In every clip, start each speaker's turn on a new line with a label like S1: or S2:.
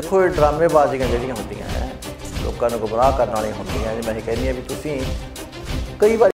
S1: ਦੇਖੋ ਇਹ ਡਰਾਮੇਬਾਜ਼ੀਆਂ ਜਿਹੜੀਆਂ ਹੁੰਦੀਆਂ ਹੈ ਲੋਕਾਂ ਨੂੰ ਗੁੰਮਰਾਹ ਕਰਨ ਵਾਲੀਆਂ ਹੁੰਦੀਆਂ ਜਿਵੇਂ ਕਹਿੰਦੀ ਆ ਵੀ ਤੁਸੀਂ ਕਈ ਵਾਰ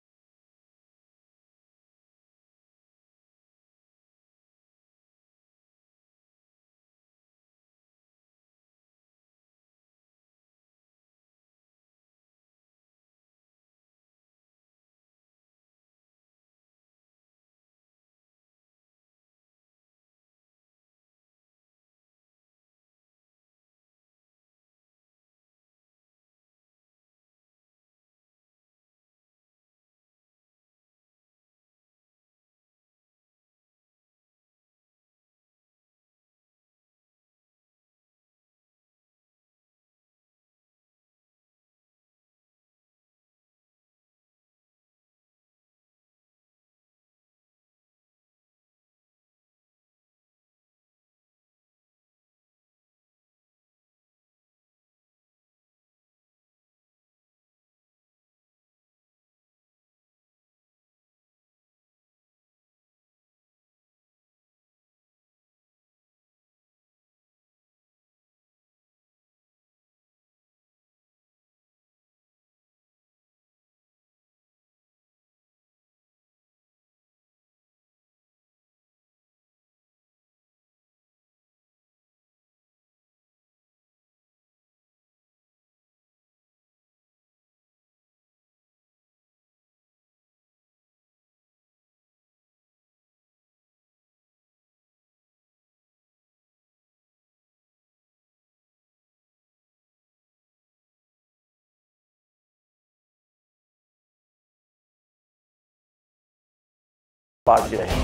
S1: ਪਾਰਟੀ ਰਹੇ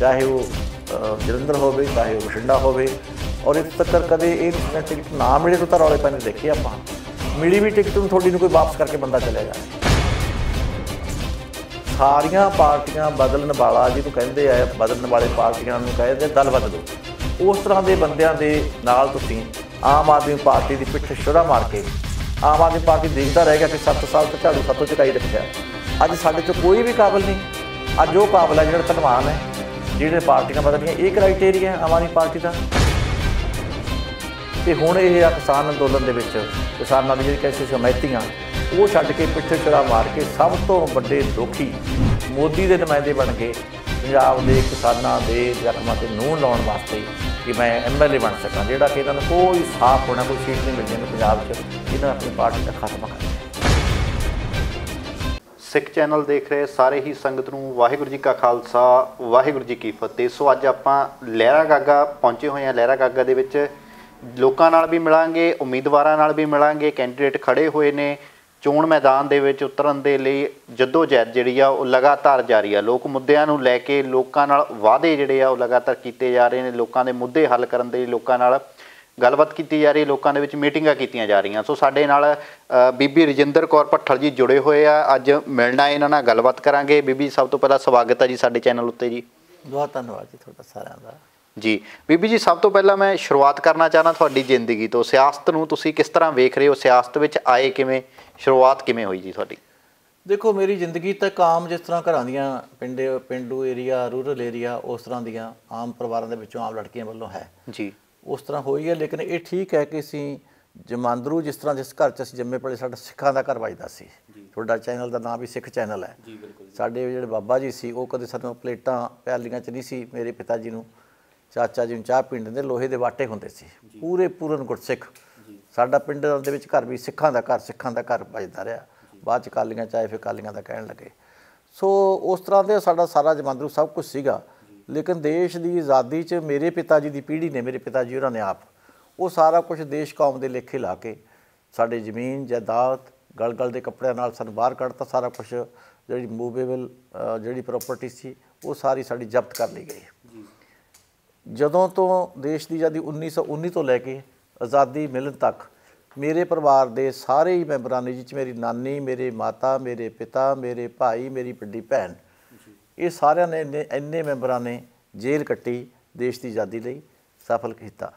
S1: ਚਾਹੇ ਉਹ ਜਲੰਧਰ ਹੋਵੇ ਚਾਹੇ ਉਹ ਬਸ਼ਿੰਡਾ ਹੋਵੇ ਔਰ ਇਸ ਤੱਕਰ ਕਦੇ ਇਹ ਟਿਕਟ ਨਾ ਮਿਲੇ ਤਾਂ ਰੌਲੇ ਪੈਣੇ ਦੇਖੇ ਆਪਾਂ ਮਿਲੀ ਵੀ ਟਿਕਟ ਨੂੰ ਥੋੜੀ ਨੂੰ ਕੋਈ ਵਾਪਸ ਕਰਕੇ ਬੰਦਾ ਚਲੇ ਜਾ ਸਾਰੀਆਂ ਪਾਰਟੀਆਂ ਬਦਲਣ ਵਾਲਾ ਜੀ ਤੂੰ ਕਹਿੰਦੇ ਆ ਬਦਲਣ ਵਾਲੇ ਪਾਰਟੀਆਂ ਨੂੰ ਕਹਿੰਦੇ ਦਲ ਬਦਲੋ ਉਸ ਤਰ੍ਹਾਂ ਦੇ ਬੰਦਿਆਂ ਦੇ ਨਾਲ ਤੁਸੀਂ ਆਮ ਆਦਮੀ ਪਾਰਟੀ ਦੀ ਪਿੱਛੇ ਸ਼ੁਰਾ ਮਾਰ ਕੇ ਆਮ ਆਦਮੀ ਪਾਰਟੀ ਦੇਖਦਾ ਰਹੇਗਾ ਕਿ 7 ਸਾਲ ਤੋਂ ਝਾੜੂ ਸੱਤੋਂ ਚਕਾਈ ਰੱਖਿਆ ਅੱਜ ਸਾਡੇ 'ਚ ਕੋਈ ਵੀ ਕਾਬਲ ਨਹੀਂ ਅੱਜ ਉਹ ਕਾਬਲਾ ਜਿਹੜਾ ਧਨਵਾਨ ਹੈ ਜਿਹੜੇ ਪਾਰਟੀਆਂ ਬਦਲੀਆਂ ਇਹ ਕ੍ਰਾਈਟੇਰੀਆ ਆਮ ਆਦਮੀ ਪਾਰਟੀ ਦਾ ਤੇ ਹੁਣ ਇਹ ਕਿਸਾਨ ਅੰਦੋਲਨ ਦੇ ਵਿੱਚ ਕਿਸਾਨਾਂ ਦੀ ਜਿਹੜੀ ਕੈਸੀ ਸਮੈਤੀਆਂ ਉਹ ਛੱਡ ਕੇ ਪਿੱਛੇ ਚੜਾ ਮਾਰ ਕੇ ਸਭ ਤੋਂ ਵੱਡੇ ਦੁਖੀ ਮੋਦੀ ਦੇ ਨੁਮਾਇੰਦੇ ਬਣ ਕੇ ਪੰਜਾਬ ਦੇ ਕਿਸਾਨਾਂ ਦੇ ਜ਼ਖਮਾਂ ਤੇ ਨੂਨ ਲਾਉਣ ਵਾਸਤੇ ਕਿ ਮੈਂ ਐਮਐਲਏ ਬਣ ਸਕਾਂ ਜਿਹੜਾ ਕਿ ਇਹਨਾਂ ਨੂੰ ਕੋਈ ਸਾਫ ਹੋਣਾ ਕੋਈ ਸੀਟ ਨਹੀਂ ਮਿਲਦੀ ਪੰਜਾਬ 'ਚ ਇਹਨਾਂ ਆਪਣੀ ਪਾਰਟੀ ਦਾ ਖਾਤਮਾ ਕਰ
S2: ਸਿੱਖ ਚੈਨਲ ਦੇਖ ਰਹੇ ਸਾਰੇ ਹੀ ਸੰਗਤ ਨੂੰ ਵਾਹਿਗੁਰੂ ਜੀ ਕਾ ਖਾਲਸਾ ਵਾਹਿਗੁਰੂ ਜੀ ਕੀ ਫਤਿਹ ਸੋ ਅੱਜ ਆਪਾਂ ਲਹਿਰਾ ਗਾਗਾ ਪਹੁੰਚੇ ਹੋਏ ਆ ਲਹਿਰਾ ਗਾਗਾ ਦੇ ਵਿੱਚ ਲੋਕਾਂ ਨਾਲ ਵੀ ਮਿਲਾਂਗੇ ਉਮੀਦਵਾਰਾਂ ਨਾਲ ਵੀ ਮਿਲਾਂਗੇ ਕੈਂਡੀਡੇਟ ਖੜੇ ਹੋਏ ਨੇ ਚੋਣ ਮੈਦਾਨ ਦੇ ਵਿੱਚ ਉਤਰਨ ਦੇ ਲਈ ਜਦੋਂ ਜਹਿਦ ਜਿਹੜੀ ਆ ਉਹ ਲਗਾਤਾਰ ਜਾਰੀ ਆ ਲੋਕ ਮੁੱਦਿਆਂ ਨੂੰ ਲੈ ਕੇ ਲੋਕਾਂ ਨਾਲ ਵਾਅਦੇ ਜਿਹੜੇ ਆ ਉਹ ਲਗਾਤਾਰ ਕੀਤੇ ਜਾ ਰਹੇ ਨੇ ਲੋਕਾਂ ਦੇ ਮੁੱਦੇ ਹੱਲ ਕਰਨ ਦੇ ਲਈ ਲੋਕਾਂ ਨਾਲ ਗੱਲਬਾਤ ਕੀਤੀ ਜਾ ਰਹੀ ਲੋਕਾਂ ਦੇ ਵਿੱਚ ਮੀਟਿੰਗਾਂ ਕੀਤੀਆਂ ਜਾ ਰਹੀਆਂ ਸੋ ਸਾਡੇ ਨਾਲ ਬੀਬੀ ਰਜਿੰਦਰ ਕੌਰ ਪੱਠਲ ਜੀ ਜੁੜੇ ਹੋਏ ਆ ਅੱਜ ਮਿਲਣਾ ਇਹਨਾਂ ਨਾਲ ਗੱਲਬਾਤ ਕਰਾਂਗੇ ਬੀਬੀ ਸਭ ਤੋਂ ਪਹਿਲਾਂ ਸਵਾਗਤ ਹੈ ਜੀ ਸਾਡੇ ਚੈਨਲ ਉੱਤੇ ਜੀ
S1: ਬਹੁਤ ਧੰਨਵਾਦ ਜੀ ਤੁਹਾਡਾ ਸਾਰਿਆਂ ਦਾ
S2: ਜੀ ਬੀਬੀ ਜੀ ਸਭ ਤੋਂ ਪਹਿਲਾਂ ਮੈਂ ਸ਼ੁਰੂਆਤ ਕਰਨਾ ਚਾਹਣਾ ਤੁਹਾਡੀ ਜ਼ਿੰਦਗੀ ਤੋਂ ਸਿਆਸਤ ਨੂੰ ਤੁਸੀਂ ਕਿਸ ਤਰ੍ਹਾਂ ਵੇਖ ਰਹੇ ਹੋ ਸਿਆਸਤ ਵਿੱਚ ਆਏ ਕਿਵੇਂ ਸ਼ੁਰੂਆਤ ਕਿਵੇਂ ਹੋਈ ਜੀ ਤੁਹਾਡੀ
S1: ਦੇਖੋ ਮੇਰੀ ਜ਼ਿੰਦਗੀ ਤਾਂ ਕਾਮ ਜਿਸ ਤਰ੍ਹਾਂ ਘਰਾਂ ਦੀਆਂ ਪਿੰਡੇ ਪਿੰਡੂ ਏਰੀਆ ਰੂਰਲ ਏਰੀਆ ਉਸ ਤਰ੍ਹਾਂ ਦੀਆਂ ਆਮ ਪਰਿਵਾਰਾਂ ਦੇ ਵਿੱਚੋਂ ਆਮ ਲੜਕੀਆਂ ਵੱਲੋਂ ਹੈ ਜੀ ਉਸ ਤਰ੍ਹਾਂ ਹੋਈ ਹੈ ਲੇਕਿਨ ਇਹ ਠੀਕ ਹੈ ਕਿ ਅਸੀਂ ਜਮਾਂਦਰੂ ਜਿਸ ਤਰ੍ਹਾਂ ਜਿਸ ਘਰ 'ਚ ਅਸੀਂ ਜੰਮੇ ਪਲੇ ਸਾਡਾ ਸਿੱਖਾਂ ਦਾ ਘਰ ਵੱਜਦਾ ਸੀ ਤੁਹਾਡਾ ਚੈਨਲ ਦਾ ਨਾਮ ਵੀ ਸਿੱਖ ਚੈਨਲ ਹੈ ਸਾਡੇ ਜਿਹੜੇ ਬਾਬਾ ਜੀ ਸੀ ਉਹ ਕਦੇ ਸਾਨੂੰ ਪਲੇਟਾਂ ਪਿਆਲੀਆਂ 'ਚ ਨਹੀਂ ਸੀ ਮੇਰੇ ਪਿਤਾ ਜੀ ਨੂੰ ਚਾਚਾ ਜੀ ਨੂੰ ਚਾਹ ਪੀਣ ਦਿੰਦੇ ਲੋਹੇ ਦੇ ਵਾਟੇ ਹੁੰਦੇ ਸੀ ਪੂਰੇ ਪੂਰਨ ਗੁਰਸਿੱਖ ਸਾਡਾ ਪਿੰਡ ਦੇ ਵਿੱਚ ਘਰ ਵੀ ਸਿੱਖਾਂ ਦਾ ਘਰ ਸਿੱਖਾਂ ਦਾ ਘਰ ਵੱਜਦਾ ਰਿਹਾ ਬਾਅਦ ਚ ਕਾਲੀਆਂ ਚਾਹੇ ਫਿਰ ਕਾਲੀਆਂ ਦਾ ਕਹਿਣ ਲੱਗੇ ਸੋ ਉਸ ਤਰ੍ਹਾਂ ਦੇ ਸਾਡਾ ਸਾਰਾ ਜਮਾਂਦਰੂ ਸਭ ਕੁਝ ਸੀਗਾ ਲੇਕਿਨ ਦੇਸ਼ ਦੀ ਆਜ਼ਾਦੀ 'ਚ ਮੇਰੇ ਪਿਤਾ ਜੀ ਦੀ ਪੀੜ੍ਹੀ ਨੇ ਮੇਰੇ ਪਿਤਾ ਜੀ ਉਹਨਾਂ ਨੇ ਆਪ ਉਹ ਸਾਰਾ ਕੁਝ ਦੇਸ਼ ਕੌਮ ਦੇ ਲੇਖੇ ਲਾ ਕੇ ਸਾਡੇ ਜ਼ਮੀਨ ਜਾਇਦਾਦ ਗਲਗਲ ਦੇ ਕੱਪੜਿਆਂ ਨਾਲ ਸਾਨੂੰ ਬਾਹਰ ਕੱਢਤਾ ਸਾਰਾ ਕੁਝ ਜਿਹੜੀ ਮੂਵੇਬਲ ਜਿਹੜੀ ਪ੍ਰਾਪਰਟੀ ਸੀ ਉਹ ਸਾਰੀ ਸਾਡੀ ਜ਼ਬਤ ਕਰ ਲਈ ਗਈ ਜਦੋਂ ਤੋਂ ਦੇਸ਼ ਦੀ ਆਜ਼ਾਦੀ 1919 ਤੋਂ ਲੈ ਕੇ ਆਜ਼ਾਦੀ ਮਿਲਣ ਤੱਕ ਮੇਰੇ ਪਰਿਵਾਰ ਦੇ ਸਾਰੇ ਹੀ ਮੈਂਬਰਾਂ ਨੇ ਜਿਸ ਚ ਮੇਰੀ ਨਾਨੀ ਮੇਰੇ ਮਾਤਾ ਮੇਰੇ ਪਿਤਾ ਮੇਰੇ ਭਾਈ ਮੇਰੀ ਵੱਡੀ ਭੈਣ ਇਹ ਸਾਰਿਆਂ ਨੇ ਇੰਨੇ ਮੈਂਬਰਾਂ ਨੇ ਜੇਲ੍ਹ ਕੱਟੀ ਦੇਸ਼ ਦੀ ਆਜ਼ਾਦੀ ਲਈ ਸਫਲ ਕੀਤਾ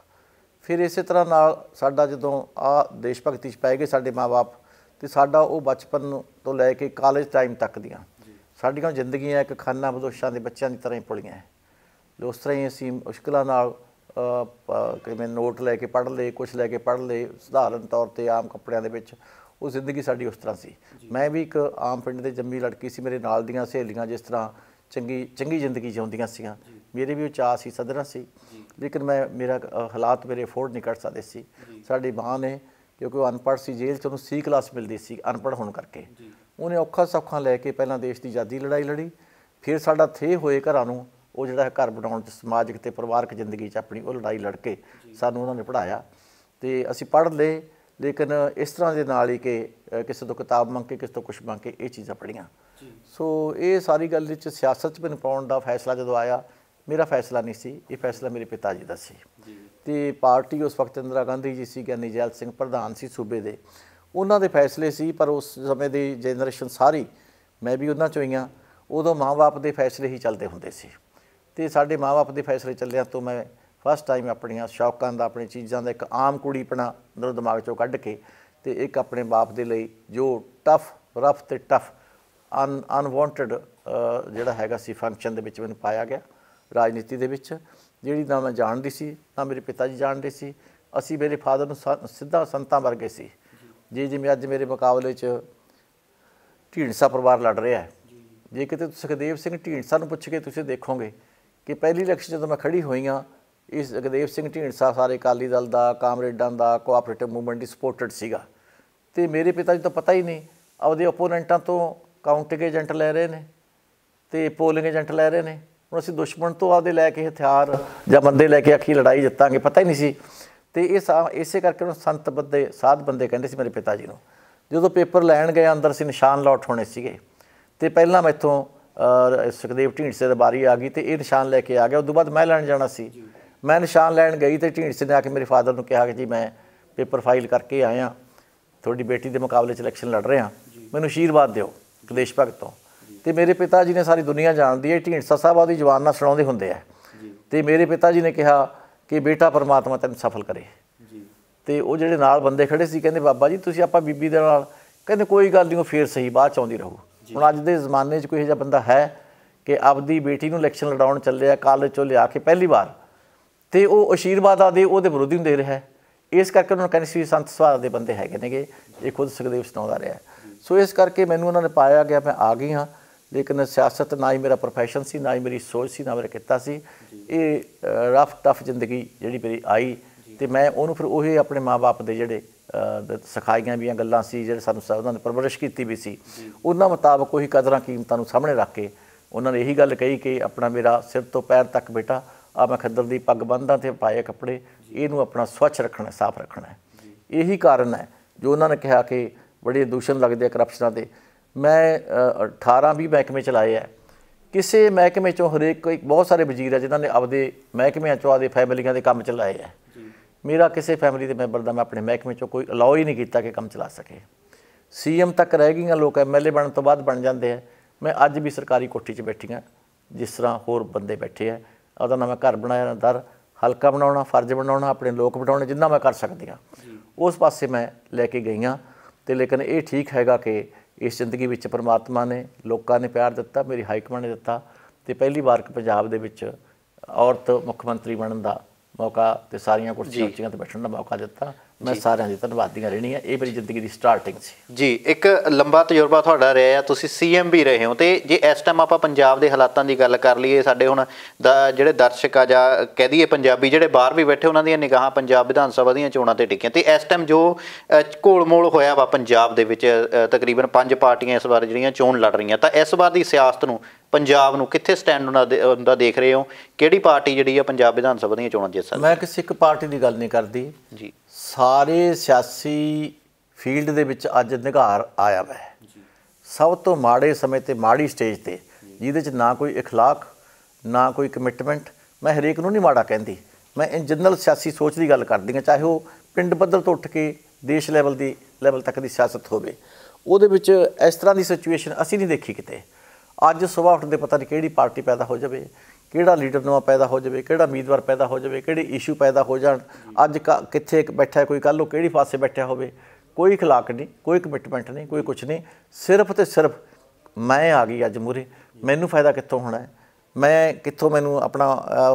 S1: ਫਿਰ ਇਸੇ ਤਰ੍ਹਾਂ ਨਾਲ ਸਾਡਾ ਜਦੋਂ ਆ ਦੇਸ਼ ਭਗਤੀ 'ਚ ਪੈ ਗਏ ਸਾਡੇ ਮਾਪੇ ਤੇ ਸਾਡਾ ਉਹ ਬਚਪਨ ਤੋਂ ਲੈ ਕੇ ਕਾਲਜ ਟਾਈਮ ਤੱਕ ਦੀਆਂ ਸਾਡੀਆਂ ਜ਼ਿੰਦਗੀਆਂ ਇੱਕ ਖਾਨਾ ਬਦੋਸ਼ਾਂ ਦੇ ਬੱਚਿਆਂ ਦੀ ਤਰ੍ਹਾਂ ਹੀ ਪੁਲੀਆਂ ਹੈ ਉਸ ਤਰ੍ਹਾਂ ਹੀ ਅਸੀਂ ਮੁਸ਼ਕਲਾਂ ਨਾਲ ਕਿਵੇਂ ਨੋਟ ਲੈ ਕੇ ਪੜ੍ਹ ਲਏ ਕੁਝ ਲੈ ਕੇ ਪੜ੍ਹ ਲਏ ਸਧਾਰਨ ਤੌਰ ਤੇ ਆਮ ਕੱਪੜਿਆਂ ਦੇ ਵਿੱਚ ਉਹ ਜ਼ਿੰਦਗੀ ਸਾਡੀ ਉਸ ਤਰ੍ਹਾਂ ਸੀ ਮੈਂ ਵੀ ਇੱਕ ਆਮ ਪਿੰਡ ਦੇ ਜੰਮੀ ਲੜਕੀ ਸੀ ਮੇਰੇ ਨਾਲ ਦੀਆਂ ਸਹੇਲੀਆਂ ਜਿਸ ਤਰ੍ਹਾਂ ਚੰਗੀ ਚੰਗੀ ਜ਼ਿੰਦਗੀ ਜਿਉਂਦੀਆਂ ਸੀਆਂ ਮੇਰੇ ਵੀ ਉਹ ਚਾਹ ਸੀ ਸਦਰਾਂ ਸੀ ਲੇਕਿਨ ਮੈਂ ਮੇਰਾ ਹਾਲਾਤ ਮੇਰੇ ਅਫੋਰਡ ਨਹੀਂ ਕਰ ਸਕਦੇ ਸੀ ਸਾਡੀ ਮਾਂ ਨੇ ਕਿਉਂਕਿ ਉਹ ਅਨਪੜ੍ਹ ਸੀ ਜੇਲ੍ਹ ਚ ਉਹਨੂੰ ਸੀ ਕਲਾਸ ਮਿਲਦੀ ਸੀ ਅਨਪੜ੍ਹ ਹੋਣ ਕਰਕੇ ਉਹਨੇ ਔਖਾ ਸੌਖਾ ਲੈ ਕੇ ਪਹਿਲਾਂ ਦੇਸ਼ ਦੀ ਆਜ਼ਾਦੀ ਲੜਾਈ ਲੜੀ ਫਿਰ ਸਾਡਾ ਥੇ ਹੋਏ ਘਰਾਂ ਨੂੰ ਉਹ ਜਿਹੜਾ ਘਰ ਬਣਾਉਣ ਤੇ ਸਮਾਜਿਕ ਤੇ ਪਰਿਵਾਰਕ ਜ਼ਿੰਦਗੀ ਚ ਆਪਣੀ ਉਹ ਲੜਾਈ ਲੜ ਕੇ ਸਾਨੂੰ ਉਹਨਾਂ ਨੇ ਪੜਾਇਆ ਤੇ ਅਸੀਂ ਪੜ ਲਏ ਲੇਕਿਨ ਇਸ ਤਰ੍ਹਾਂ ਦੇ ਨਾਲ ਹੀ ਕਿ ਕਿਸੇ ਤੋਂ ਕਿਤਾਬ ਮੰਗ ਕੇ ਕਿਸੇ ਤੋਂ ਕੁਝ ਮੰਗ ਕੇ ਇਹ ਚੀਜ਼ਾਂ ਪੜੀਆਂ ਸੋ ਇਹ ਸਾਰੀ ਗੱਲ ਵਿੱਚ ਸਿਆਸਤ 'ਚ ਮੈਨੂੰ ਪਾਉਣ ਦਾ ਫੈਸਲਾ ਜਦੋਂ ਆਇਆ ਮੇਰਾ ਫੈਸਲਾ ਨਹੀਂ ਸੀ ਇਹ ਫੈਸਲਾ ਮੇਰੇ ਪਿਤਾ ਜੀ ਦਾ ਸੀ ਤੇ ਪਾਰਟੀ ਉਸ ਵਕਤ ਇੰਦਰਾ ਗਾਂਧੀ ਜੀ ਸੀ ਗਿਆਨੀ ਜੈਲ ਸਿੰਘ ਪ੍ਰਧਾਨ ਸੀ ਸੂਬੇ ਦੇ ਉਹਨਾਂ ਦੇ ਫੈਸਲੇ ਸੀ ਪਰ ਉਸ ਸਮੇਂ ਦੀ ਜਨਰੇਸ਼ਨ ਸਾਰੀ ਮੈਂ ਵੀ ਉਹਨਾਂ ਚੋਂ ਹੀ ਆ ਉਦੋਂ ਮਾਪੇ ਦੇ ਫੈਸਲੇ ਹੀ ਚੱਲਦੇ ਹੁੰਦੇ ਸੀ ਤੇ ਸਾਡੇ ਮਾਪੇ ਦੇ ਫੈਸਲੇ ਚੱਲਿਆਂ ਤੋਂ ਮੈਂ ਫਸਟ ਟਾਈਮ ਆਪਣੀਆਂ ਸ਼ੌਕਾਂ ਦਾ ਆਪਣੀ ਚੀਜ਼ਾਂ ਦਾ ਇੱਕ ਆਮ ਕੁੜੀਪਣਾ ਅੰਦਰੋਂ ਦਿਮਾਗ ਚੋਂ ਕੱਢ ਕੇ ਤੇ ਇੱਕ ਆਪਣੇ ਬਾਪ ਦੇ ਲਈ ਜੋ ਟਫ ਰਫ ਤੇ ਟਫ ਅਨ ਅਨਵਾਂਟਡ ਜਿਹੜਾ ਹੈਗਾ ਸੀ ਫੰਕਸ਼ਨ ਦੇ ਵਿੱਚ ਮੈਨੂੰ ਪਾਇਆ ਗਿਆ ਰਾਜਨੀਤੀ ਦੇ ਵਿੱਚ ਜਿਹੜੀ ਨਾ ਮੈਂ ਜਾਣਦੀ ਸੀ ਨਾ ਮੇਰੇ ਪਿਤਾ ਜੀ ਜਾਣਦੇ ਸੀ ਅਸੀਂ ਮੇਰੇ ਫਾਦਰ ਨੂੰ ਸਿੱਧਾ ਸੰਤਾਂ ਵਰਗੇ ਸੀ ਜੀ ਮੈਂ ਅੱਜ ਮੇਰੇ ਮੁਕਾਬਲੇ 'ਚ ਢੀਂਡਸਾ ਪਰਿਵਾਰ ਲੜ ਰਿਹਾ ਹੈ ਜੇ ਕਿਤੇ ਸੁਖਦੇਵ ਸਿੰਘ ਢੀਂਡਸਾ ਨੂੰ ਪੁੱਛ ਕੇ ਤੁਸੀਂ ਦੇਖੋਗੇ ਕਿ ਪਹਿਲੀ ਇਲੈਕਸ਼ਨ ਜਦੋਂ ਮੈਂ ਖੜੀ ਹੋਈਆਂ ਇਸ ਅਗਦੇਵ ਸਿੰਘ ਢੀਂਡਸਾ ਸਾਰੇ ਕਾਲੀ ਦਲ ਦਾ ਕਾਮਰੇਡਾਂ ਦਾ ਕੋਆਪਰੇਟਿਵ ਮੂਵਮੈਂਟ ਦੀ ਸਪੋਰਟਡ ਸੀਗਾ ਤੇ ਮੇਰੇ ਪਿਤਾ ਜੀ ਤਾਂ ਪਤਾ ਹੀ ਨਹੀਂ ਆਪਦੇ ਓਪੋਨੈਂਟਾਂ ਤੋਂ ਕਾਊਂਟਿੰਗ ਏਜੰਟ ਲੈ ਰਹੇ ਨੇ ਤੇ ਪੋਲਿੰਗ ਏਜੰਟ ਲੈ ਰਹੇ ਨੇ ਹੁਣ ਅਸੀਂ ਦੁਸ਼ਮਣ ਤੋਂ ਆਪਦੇ ਲੈ ਕੇ ਹਥਿਆਰ ਜਾਂ ਬੰਦੇ ਲੈ ਕੇ ਅਖੀ ਲੜਾਈ ਜਿੱਤਾਂਗੇ ਪਤਾ ਹੀ ਨਹੀਂ ਸੀ ਤੇ ਇਹ ਇਸੇ ਕਰਕੇ ਉਹ ਸੰਤ ਬੰਦੇ ਸਾਧ ਬੰਦੇ ਕਹਿੰਦੇ ਸੀ ਮੇਰੇ ਪਿਤਾ ਜੀ ਨੂੰ ਜਦੋਂ ਪੇਪਰ ਲੈਣ ਗਏ ਅੰਦਰ ਸੀ ਨਿਸ਼ਾਨ ਲਾਟ ਹੋਣੇ ਸੀਗੇ ਤੇ ਪਹਿਲਾਂ ਮੈਥੋਂ ਸੁਖਦੇਵ ਢੀਂਡਸੇ ਦੇ ਬਾਰੀ ਆ ਗਈ ਤੇ ਇਹ ਨਿਸ਼ਾਨ ਲੈ ਕੇ ਆ ਗਿਆ ਉਸ ਤੋਂ ਬਾਅਦ ਮੈਂ ਲੈਣ ਜਾਣਾ ਸੀ ਮੈਂ ਨਿਸ਼ਾਨ ਲੈਣ ਗਈ ਤੇ ਢੀਂਡਸੇ ਨੇ ਆ ਕੇ ਮੇਰੇ ਫਾਦਰ ਨੂੰ ਕਿਹਾ ਕਿ ਜੀ ਮੈਂ ਪੇਪਰ ਫਾਈਲ ਕਰਕੇ ਆਇਆ ਤੁਹਾਡੀ ਬੇਟੀ ਦੇ ਮੁਕਾਬਲੇ 'ਚ ਇਲੈਕਸ਼ਨ ਲੜ ਰਿਹਾ ਮੈਨੂੰ ਅਸ਼ੀਰਵਾਦ ਦਿਓ ਕਲੇਸ਼ ਭਗਤ ਤੋਂ ਤੇ ਮੇਰੇ ਪਿਤਾ ਜੀ ਨੇ ਸਾਰੀ ਦੁਨੀਆ ਜਾਣਦੀ ਹੈ ਢੀਂਡਸਾ ਸਾਹਿਬ ਆਦੀ ਜ਼ਬਾਨ ਨਾਲ ਸੁਣਾਉਂਦੇ ਹੁੰਦੇ ਆ ਤੇ ਮੇਰੇ ਪਿਤਾ ਜੀ ਨੇ ਕਿਹਾ ਕਿ ਬੇਟਾ ਪਰਮਾਤਮਾ ਤੈਨੂੰ ਸਫਲ ਕਰੇ ਤੇ ਉਹ ਜਿਹੜੇ ਨਾਲ ਬੰਦੇ ਖੜੇ ਸੀ ਕਹਿੰਦੇ ਬਾਬਾ ਜੀ ਤੁਸੀਂ ਆਪਾਂ ਬੀਬੀ ਦੇ ਨਾਲ ਕਹਿੰਦੇ ਕੋਈ ਗੱਲ ਨਹੀਂ ਉਹ ਫੇਰ ਸਹੀ ਬਾਅਦ ਚ ਆਉਂਦੀ ਰਹੂ ਹੁਣ ਅੱਜ ਦੇ ਜ਼ਮਾਨੇ 'ਚ ਕੋਈ ਇਹ ਜਿਹਾ ਬੰਦਾ ਹੈ ਕਿ ਆਪਦੀ ਬੇਟੀ ਨੂੰ ਇਲੈਕਸ਼ਨ ਲੜਾਉਣ ਚੱਲਿਆ ਕਾਲਜ ਚੋਂ ਲਿਆ ਕੇ ਪਹਿਲੀ ਵਾਰ ਤੇ ਉਹ ਅਸ਼ੀਰਵਾਦ ਆ ਦੇ ਉਹਦੇ ਵਿਰੋਧੀ ਨੂੰ ਦੇ ਰਿਹਾ ਇਸ ਕਰਕੇ ਉਹਨਾਂ ਕਹਿੰਦੇ ਸੀ ਸੰਤ ਸਵਾਰ ਦੇ ਬੰਦੇ ਹੈਗੇ ਨੇਗੇ ਇਹ ਖੁਦ ਸੁਖਦੇਵ ਸੁਣਾਉਂਦਾ ਰਿਹਾ ਸੋ ਇਸ ਕਰਕੇ ਮੈਨੂੰ ਉਹਨਾਂ ਨੇ ਪਾਇਆ ਗਿਆ ਮੈਂ ਆ ਗਈ ਹਾਂ ਲੇਕਿਨ ਸਿਆਸਤ ਨਾ ਹੀ ਮੇਰਾ ਪ੍ਰੋਫੈਸ਼ਨ ਸੀ ਨਾ ਹੀ ਮੇਰੀ ਸੋਚ ਸੀ ਨਾ ਮੇਰਾ ਕਿੱਤਾ ਸੀ ਇਹ ਰਫ ਟਫ ਜ਼ਿੰਦਗੀ ਜਿਹੜੀ ਮੇਰੀ ਆਈ ਤੇ ਮੈਂ ਉਹਨੂੰ ਫਿਰ ਉਹੇ ਆਪਣੇ ਮਾਪੇ ਦੇ ਜਿਹੜੇ ਸਖਾਈਆਂ ਵੀਆਂ ਗੱਲਾਂ ਸੀ ਜਿਹੜੇ ਸਾਨੂੰ ਸਾਹਿਬਾਂ ਨੇ ਪਰਵਰਿਸ਼ ਕੀਤੀ ਵੀ ਸੀ ਉਹਨਾਂ ਮੁਤਾਬਕ ਉਹੀ ਕਦਰਾਂ ਕੀਮਤਾਂ ਨੂੰ ਸਾਹਮਣੇ ਰੱਖ ਕੇ ਉਹਨਾਂ ਨੇ ਇਹੀ ਗੱਲ ਕਹੀ ਕਿ ਆਪਣਾ ਮੇਰਾ ਸਿਰ ਤੋਂ ਪੈਰ ਤੱਕ ਬੇਟਾ ਆ ਮੈਂ ਖੱਦਰ ਦੀ ਪੱਗ ਬੰਨਦਾ ਤੇ ਪਾਏ ਕੱਪੜੇ ਇਹਨੂੰ ਆਪਣਾ ਸਵੱਛ ਰੱਖਣਾ ਸਾਫ਼ ਰੱਖਣਾ ਹੈ ਇਹੀ ਕਾਰਨ ਹੈ ਜੋ ਉਹਨਾਂ ਨੇ ਕਿਹਾ ਕਿ ਬੜੇ ਦੂਸ਼ਣ ਲੱਗਦੇ ਆ ਕਰਪਸ਼ਨਾਂ ਦੇ ਮੈਂ 18 ਵੀ ਮਹਿਕਮੇ ਚਲਾਏ ਆ ਕਿਸੇ ਮਹਿਕਮੇ ਚੋਂ ਹਰੇਕ ਕੋਈ ਬਹੁਤ ਸਾਰੇ ਵਜ਼ੀਰ ਆ ਜਿਨ੍ਹਾਂ ਨੇ ਆਪਦੇ ਮਹਿਕਮਿਆਂ ਚੋਂ ਆਪਦੇ ਫੈਮਲੀਆਂ ਦੇ ਕੰਮ ਚਲਾਏ ਆ ਮੇਰਾ ਕਿਸੇ ਫੈਮਿਲੀ ਦੇ ਮੈਂਬਰ ਦਾ ਮੈਂ ਆਪਣੇ ਮਹਿਕਮੇ ਚੋਂ ਕੋਈ ਅਲਾਉ ਹੀ ਨਹੀਂ ਕੀਤਾ ਕਿ ਕੰਮ ਚਲਾ ਸਕੇ ਸੀਐਮ ਤੱਕ ਰਹਿ ਗਈਆਂ ਲੋਕ ਐਮਐਲਏ ਬਣਨ ਤੋਂ ਬਾਅਦ ਬਣ ਜਾਂਦੇ ਆ ਮੈਂ ਅੱਜ ਵੀ ਸਰਕਾਰੀ ਕੋਠੀ 'ਚ ਬੈਠੀ ਆ ਜਿਸ ਤਰ੍ਹਾਂ ਹੋਰ ਬੰਦੇ ਬੈਠੇ ਆ ਉਹਦਾ ਨਾਮ ਮੈਂ ਘਰ ਬਣਾਇਆ ਨਾ ਦਰ ਹਲਕਾ ਬਣਾਉਣਾ ਫਰਜ਼ ਬਣਾਉਣਾ ਆਪਣੇ ਲੋਕ ਬਟਾਉਣੇ ਜਿੰਨਾ ਮੈਂ ਕਰ ਸਕਦੀ ਆ ਉਸ ਪਾਸੇ ਮੈਂ ਲੈ ਕੇ ਗਈਆਂ ਤੇ ਲੇਕਿਨ ਇਹ ਠੀਕ ਹੈਗਾ ਕਿ ਇਸ ਜ਼ਿੰਦਗੀ ਵਿੱਚ ਪਰਮਾਤਮਾ ਨੇ ਲੋਕਾਂ ਨੇ ਪਿਆਰ ਦਿੱਤਾ ਮੇਰੀ ਹਾਈ ਕਮਾਂਡ ਨੇ ਦਿੱਤਾ ਤੇ ਪਹਿਲੀ ਵਾਰ ਪੰਜਾਬ ਦੇ ਵਿੱਚ ਔਰਤ ਮੁੱਖ ਮੰਤਰੀ ਬਣਨ ਦਾ ਮੌਕਾ ਤੇ ਸਾਰੀਆਂ ਕੁਰਸੀਆਂ ਉੱਚੀਆਂ ਤੇ ਬੈਠਣ ਦਾ ਮੌਕਾ ਦਿੱਤਾ ਮੈਂ ਸਾਰਿਆਂ ਦੀ ਧੰਨਵਾਦੀਆਂ ਰਹਿਣੀਆਂ ਇਹ ਮੇਰੀ ਜ਼ਿੰਦਗੀ ਦੀ ਸਟਾਰਟਿੰਗ ਸੀ
S2: ਜੀ ਇੱਕ ਲੰਬਾ ਤਜਰਬਾ ਤੁਹਾਡਾ ਰਿਹਾ ਆ ਤੁਸੀਂ ਸੀਐਮ ਵੀ ਰਹੇ ਹੋ ਤੇ ਜੇ ਇਸ ਟਾਈਮ ਆਪਾਂ ਪੰਜਾਬ ਦੇ ਹਾਲਾਤਾਂ ਦੀ ਗੱਲ ਕਰ ਲਈਏ ਸਾਡੇ ਹੁਣ ਜਿਹੜੇ ਦਰਸ਼ਕ ਆ ਜਾਂ ਕਹਿ ਦਈਏ ਪੰਜਾਬੀ ਜਿਹੜੇ ਬਾਹਰ ਵੀ ਬੈਠੇ ਉਹਨਾਂ ਦੀਆਂ ਨਿਗਾਹਾਂ ਪੰਜਾਬ ਵਿਧਾਨ ਸਭਾ ਦੀਆਂ ਚੋਣਾਂ ਤੇ ਟਿਕੀਆਂ ਤੇ ਇਸ ਟਾਈਮ ਜੋ ਘੋਲਮੋਲ ਹੋਇਆ ਵਾ ਪੰਜਾਬ ਦੇ ਵਿੱਚ ਤਕਰੀਬਨ ਪੰਜ ਪਾਰਟੀਆਂ ਇਸ ਵਾਰ ਜਿਹੜੀਆਂ ਚੋਣ ਲੜ ਰਹੀਆਂ ਤਾਂ ਇਸ ਵਾਰ ਦੀ ਸਿਆਸਤ ਨੂੰ ਪੰਜਾਬ ਨੂੰ ਕਿੱਥੇ ਸਟੈਂਡ ਹੁੰਦਾ ਦੇਖ ਰਹੇ ਹੋ ਕਿਹੜੀ ਪਾਰਟੀ ਜਿਹੜੀ ਆ ਪੰਜਾਬ ਵਿਧਾਨ ਸਭਾ ਦੀਆਂ ਚੋਣਾਂ ਜਿੱਤ ਸਕਦੀ
S1: ਮੈਂ ਕਿਸੇ ਇੱਕ ਪਾਰਟੀ ਦੀ ਗੱਲ ਨਹੀਂ ਕਰਦੀ ਜੀ ਸਾਰੇ ਸਿਆਸੀ ਫੀਲਡ ਦੇ ਵਿੱਚ ਅੱਜ ਨਿਘਾਰ ਆਇਆ ਹੈ ਸਭ ਤੋਂ ਮਾੜੇ ਸਮੇਂ ਤੇ ਮਾੜੀ ਸਟੇਜ ਤੇ ਜਿਹਦੇ ਚ ਨਾ ਕੋਈ اخلاق ਨਾ ਕੋਈ ਕਮਿਟਮੈਂਟ ਮੈਂ ਹਰੇਕ ਨੂੰ ਨਹੀਂ ਮਾੜਾ ਕਹਿੰਦੀ ਮੈਂ ਇਨ ਜਨਰਲ ਸਿਆਸੀ ਸੋਚ ਦੀ ਗੱਲ ਕਰਦੀ ਹਾਂ ਚਾਹੇ ਉਹ ਪਿੰਡ ਪੱਧਰ ਤੋਂ ਉੱਠ ਕੇ ਦੇਸ਼ ਲੈਵਲ ਦੀ ਲੈਵਲ ਤੱਕ ਦੀ ਸਿਆਸਤ ਹੋਵੇ ਉਹਦੇ ਵਿੱਚ ਇਸ ਤਰ੍ਹਾਂ ਦੀ ਸਿਚੁਏਸ਼ਨ ਅਸੀਂ ਨਹੀਂ ਦੇਖੀ ਕਿਤੇ ਅੱਜ ਸਵੇਰ ਉੱਠਦੇ ਪਤਾ ਨਹੀਂ ਕਿਹੜੀ ਪਾਰਟੀ ਪੈਦਾ ਹੋ ਜਾਵੇ ਕਿਹੜਾ ਲੀਡਰ ਨਵਾਂ ਪੈਦਾ ਹੋ ਜਾਵੇ ਕਿਹੜਾ ਉਮੀਦਵਾਰ ਪੈਦਾ ਹੋ ਜਾਵੇ ਕਿਹੜੇ ਇਸ਼ੂ ਪੈਦਾ ਹੋ ਜਾਣ ਅੱਜ ਕਿੱਥੇ ਬੈਠਾ ਕੋਈ ਕੱਲ ਨੂੰ ਕਿਹੜੀ ਪਾਸੇ ਬੈਠਿਆ ਹੋਵੇ ਕੋਈ ਖਲਾਕ ਨਹੀਂ ਕੋਈ ਕਮਿਟਮੈਂਟ ਨਹੀਂ ਕੋਈ ਕੁਝ ਨਹੀਂ ਸਿਰਫ ਤੇ ਸਿਰਫ ਮੈਂ ਆ ਗਈ ਅੱਜ ਮੂਰੇ ਮੈਨੂੰ ਫਾਇਦਾ ਕਿੱਥੋਂ ਹੋਣਾ ਹੈ ਮੈਂ ਕਿੱਥੋਂ ਮੈਨੂੰ ਆਪਣਾ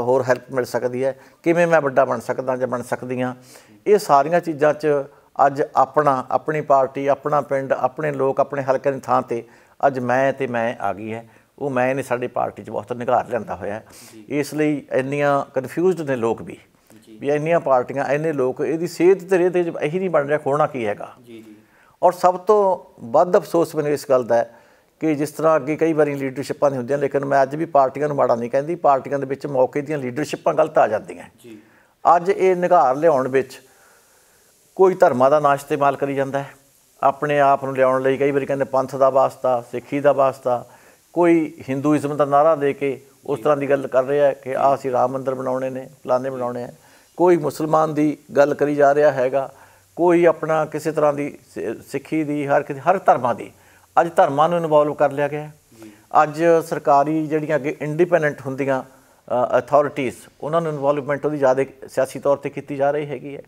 S1: ਹੋਰ ਹੈਲਪ ਮਿਲ ਸਕਦੀ ਹੈ ਕਿਵੇਂ ਮੈਂ ਵੱਡਾ ਬਣ ਸਕਦਾ ਜਾਂ ਬਣ ਸਕਦੀ ਹਾਂ ਇਹ ਸਾਰੀਆਂ ਚੀਜ਼ਾਂ 'ਚ ਅੱਜ ਆਪਣਾ ਆਪਣੀ ਪਾਰਟੀ ਆਪਣਾ ਪਿੰਡ ਆਪਣੇ ਲੋਕ ਆਪਣੇ ਹਲਕੇ ਦੀ ਥਾਂ ਤੇ ਅੱਜ ਮੈਂ ਤੇ ਮੈਂ ਆ ਗਈ ਹੈ ਉਹ ਮੈਂ ਨੇ ਸਾਡੀ ਪਾਰਟੀ 'ਚ ਬਹੁਤ ਨਿਗਾਰ ਲਿਆਂਦਾ ਹੋਇਆ ਇਸ ਲਈ ਇੰਨੀਆਂ ਕਨਫਿਊਜ਼ਡ ਨੇ ਲੋਕ ਵੀ ਵੀ ਇੰਨੀਆਂ ਪਾਰਟੀਆਂ ਇੰਨੇ ਲੋਕ ਇਹਦੀ ਸਿਹਤ ਤੇ ਰੇਤੇ 'ਚ ਇਹੀ ਨਹੀਂ ਬਣ ਰਿਹਾ ਖੋਣਾ ਕੀ ਹੈਗਾ ਜੀ ਜੀ ਔਰ ਸਭ ਤੋਂ ਵੱਧ ਅਫਸੋਸ ਮੈਨੂੰ ਇਸ ਗੱਲ ਦਾ ਕਿ ਜਿਸ ਤਰ੍ਹਾਂ ਅੱਗੇ ਕਈ ਵਾਰੀ ਲੀਡਰਸ਼ਿਪਾਂ ਨਹੀਂ ਹੁੰਦੀਆਂ ਲੇਕਿਨ ਮੈਂ ਅੱਜ ਵੀ ਪਾਰਟੀਆਂ ਨੂੰ ਮਾੜਾ ਨਹੀਂ ਕਹਿੰਦੀ ਪਾਰਟੀਆਂ ਦੇ ਵਿੱਚ ਮੌਕੇ ਦੀਆਂ ਲੀਡਰਸ਼ਿਪਾਂ ਗਲਤ ਆ ਜਾਂਦੀਆਂ ਜੀ ਅੱਜ ਇਹ ਨਿਗਾਰ ਲਿਆਉਣ ਵਿੱਚ ਕੋਈ ਧਰਮਾਂ ਦਾ ਨਾਸ਼ ਇਸਤੇਮਾਲ ਕਰੀ ਜਾਂਦਾ ਹੈ ਆਪਣੇ ਆਪ ਨੂੰ ਲਿਆਉਣ ਲਈ ਕਈ ਵਾਰੀ ਕਹਿੰਦੇ ਪੰਥ ਦਾ ਵਾਸਤਾ ਸਿੱਖੀ ਦਾ ਵਾਸਤਾ ਕੋਈ ਹਿੰਦੂਇਜ਼ਮ ਦਾ ਨਾਰਾ ਦੇ ਕੇ ਉਸ ਤਰ੍ਹਾਂ ਦੀ ਗੱਲ ਕਰ ਰਿਹਾ ਹੈ ਕਿ ਆ ਅਸੀਂ ਰਾਮ ਮੰਦਿਰ ਬਣਾਉਣੇ ਨੇ ਫਲਾਣੇ ਬਣਾਉਣੇ ਆ ਕੋਈ ਮੁਸਲਮਾਨ ਦੀ ਗੱਲ ਕਰੀ ਜਾ ਰਿਹਾ ਹੈਗਾ ਕੋਈ ਆਪਣਾ ਕਿਸੇ ਤਰ੍ਹਾਂ ਦੀ ਸਿੱਖੀ ਦੀ ਹਰ ਹਰ ਧਰਮਾਂ ਦੀ ਅੱਜ ਧਰਮਾਂ ਨੂੰ ਇਨਵੋਲਵ ਕਰ ਲਿਆ ਗਿਆ ਅੱਜ ਸਰਕਾਰੀ ਜਿਹੜੀਆਂ ਅੱਗੇ ਇੰਡੀਪੈਂਡੈਂਟ ਹੁੰਦੀਆਂ ਅਥਾਰਟੀਜ਼ ਉਹਨਾਂ ਨੂੰ ਇਨਵੋਲਵਮੈਂਟ ਉਹਦੀ ਜ਼ਿਆਦਾ ਸਿਆਸੀ ਤੌਰ ਤੇ ਕੀਤੀ ਜਾ ਰਹੀ ਹੈਗੀ ਹੈ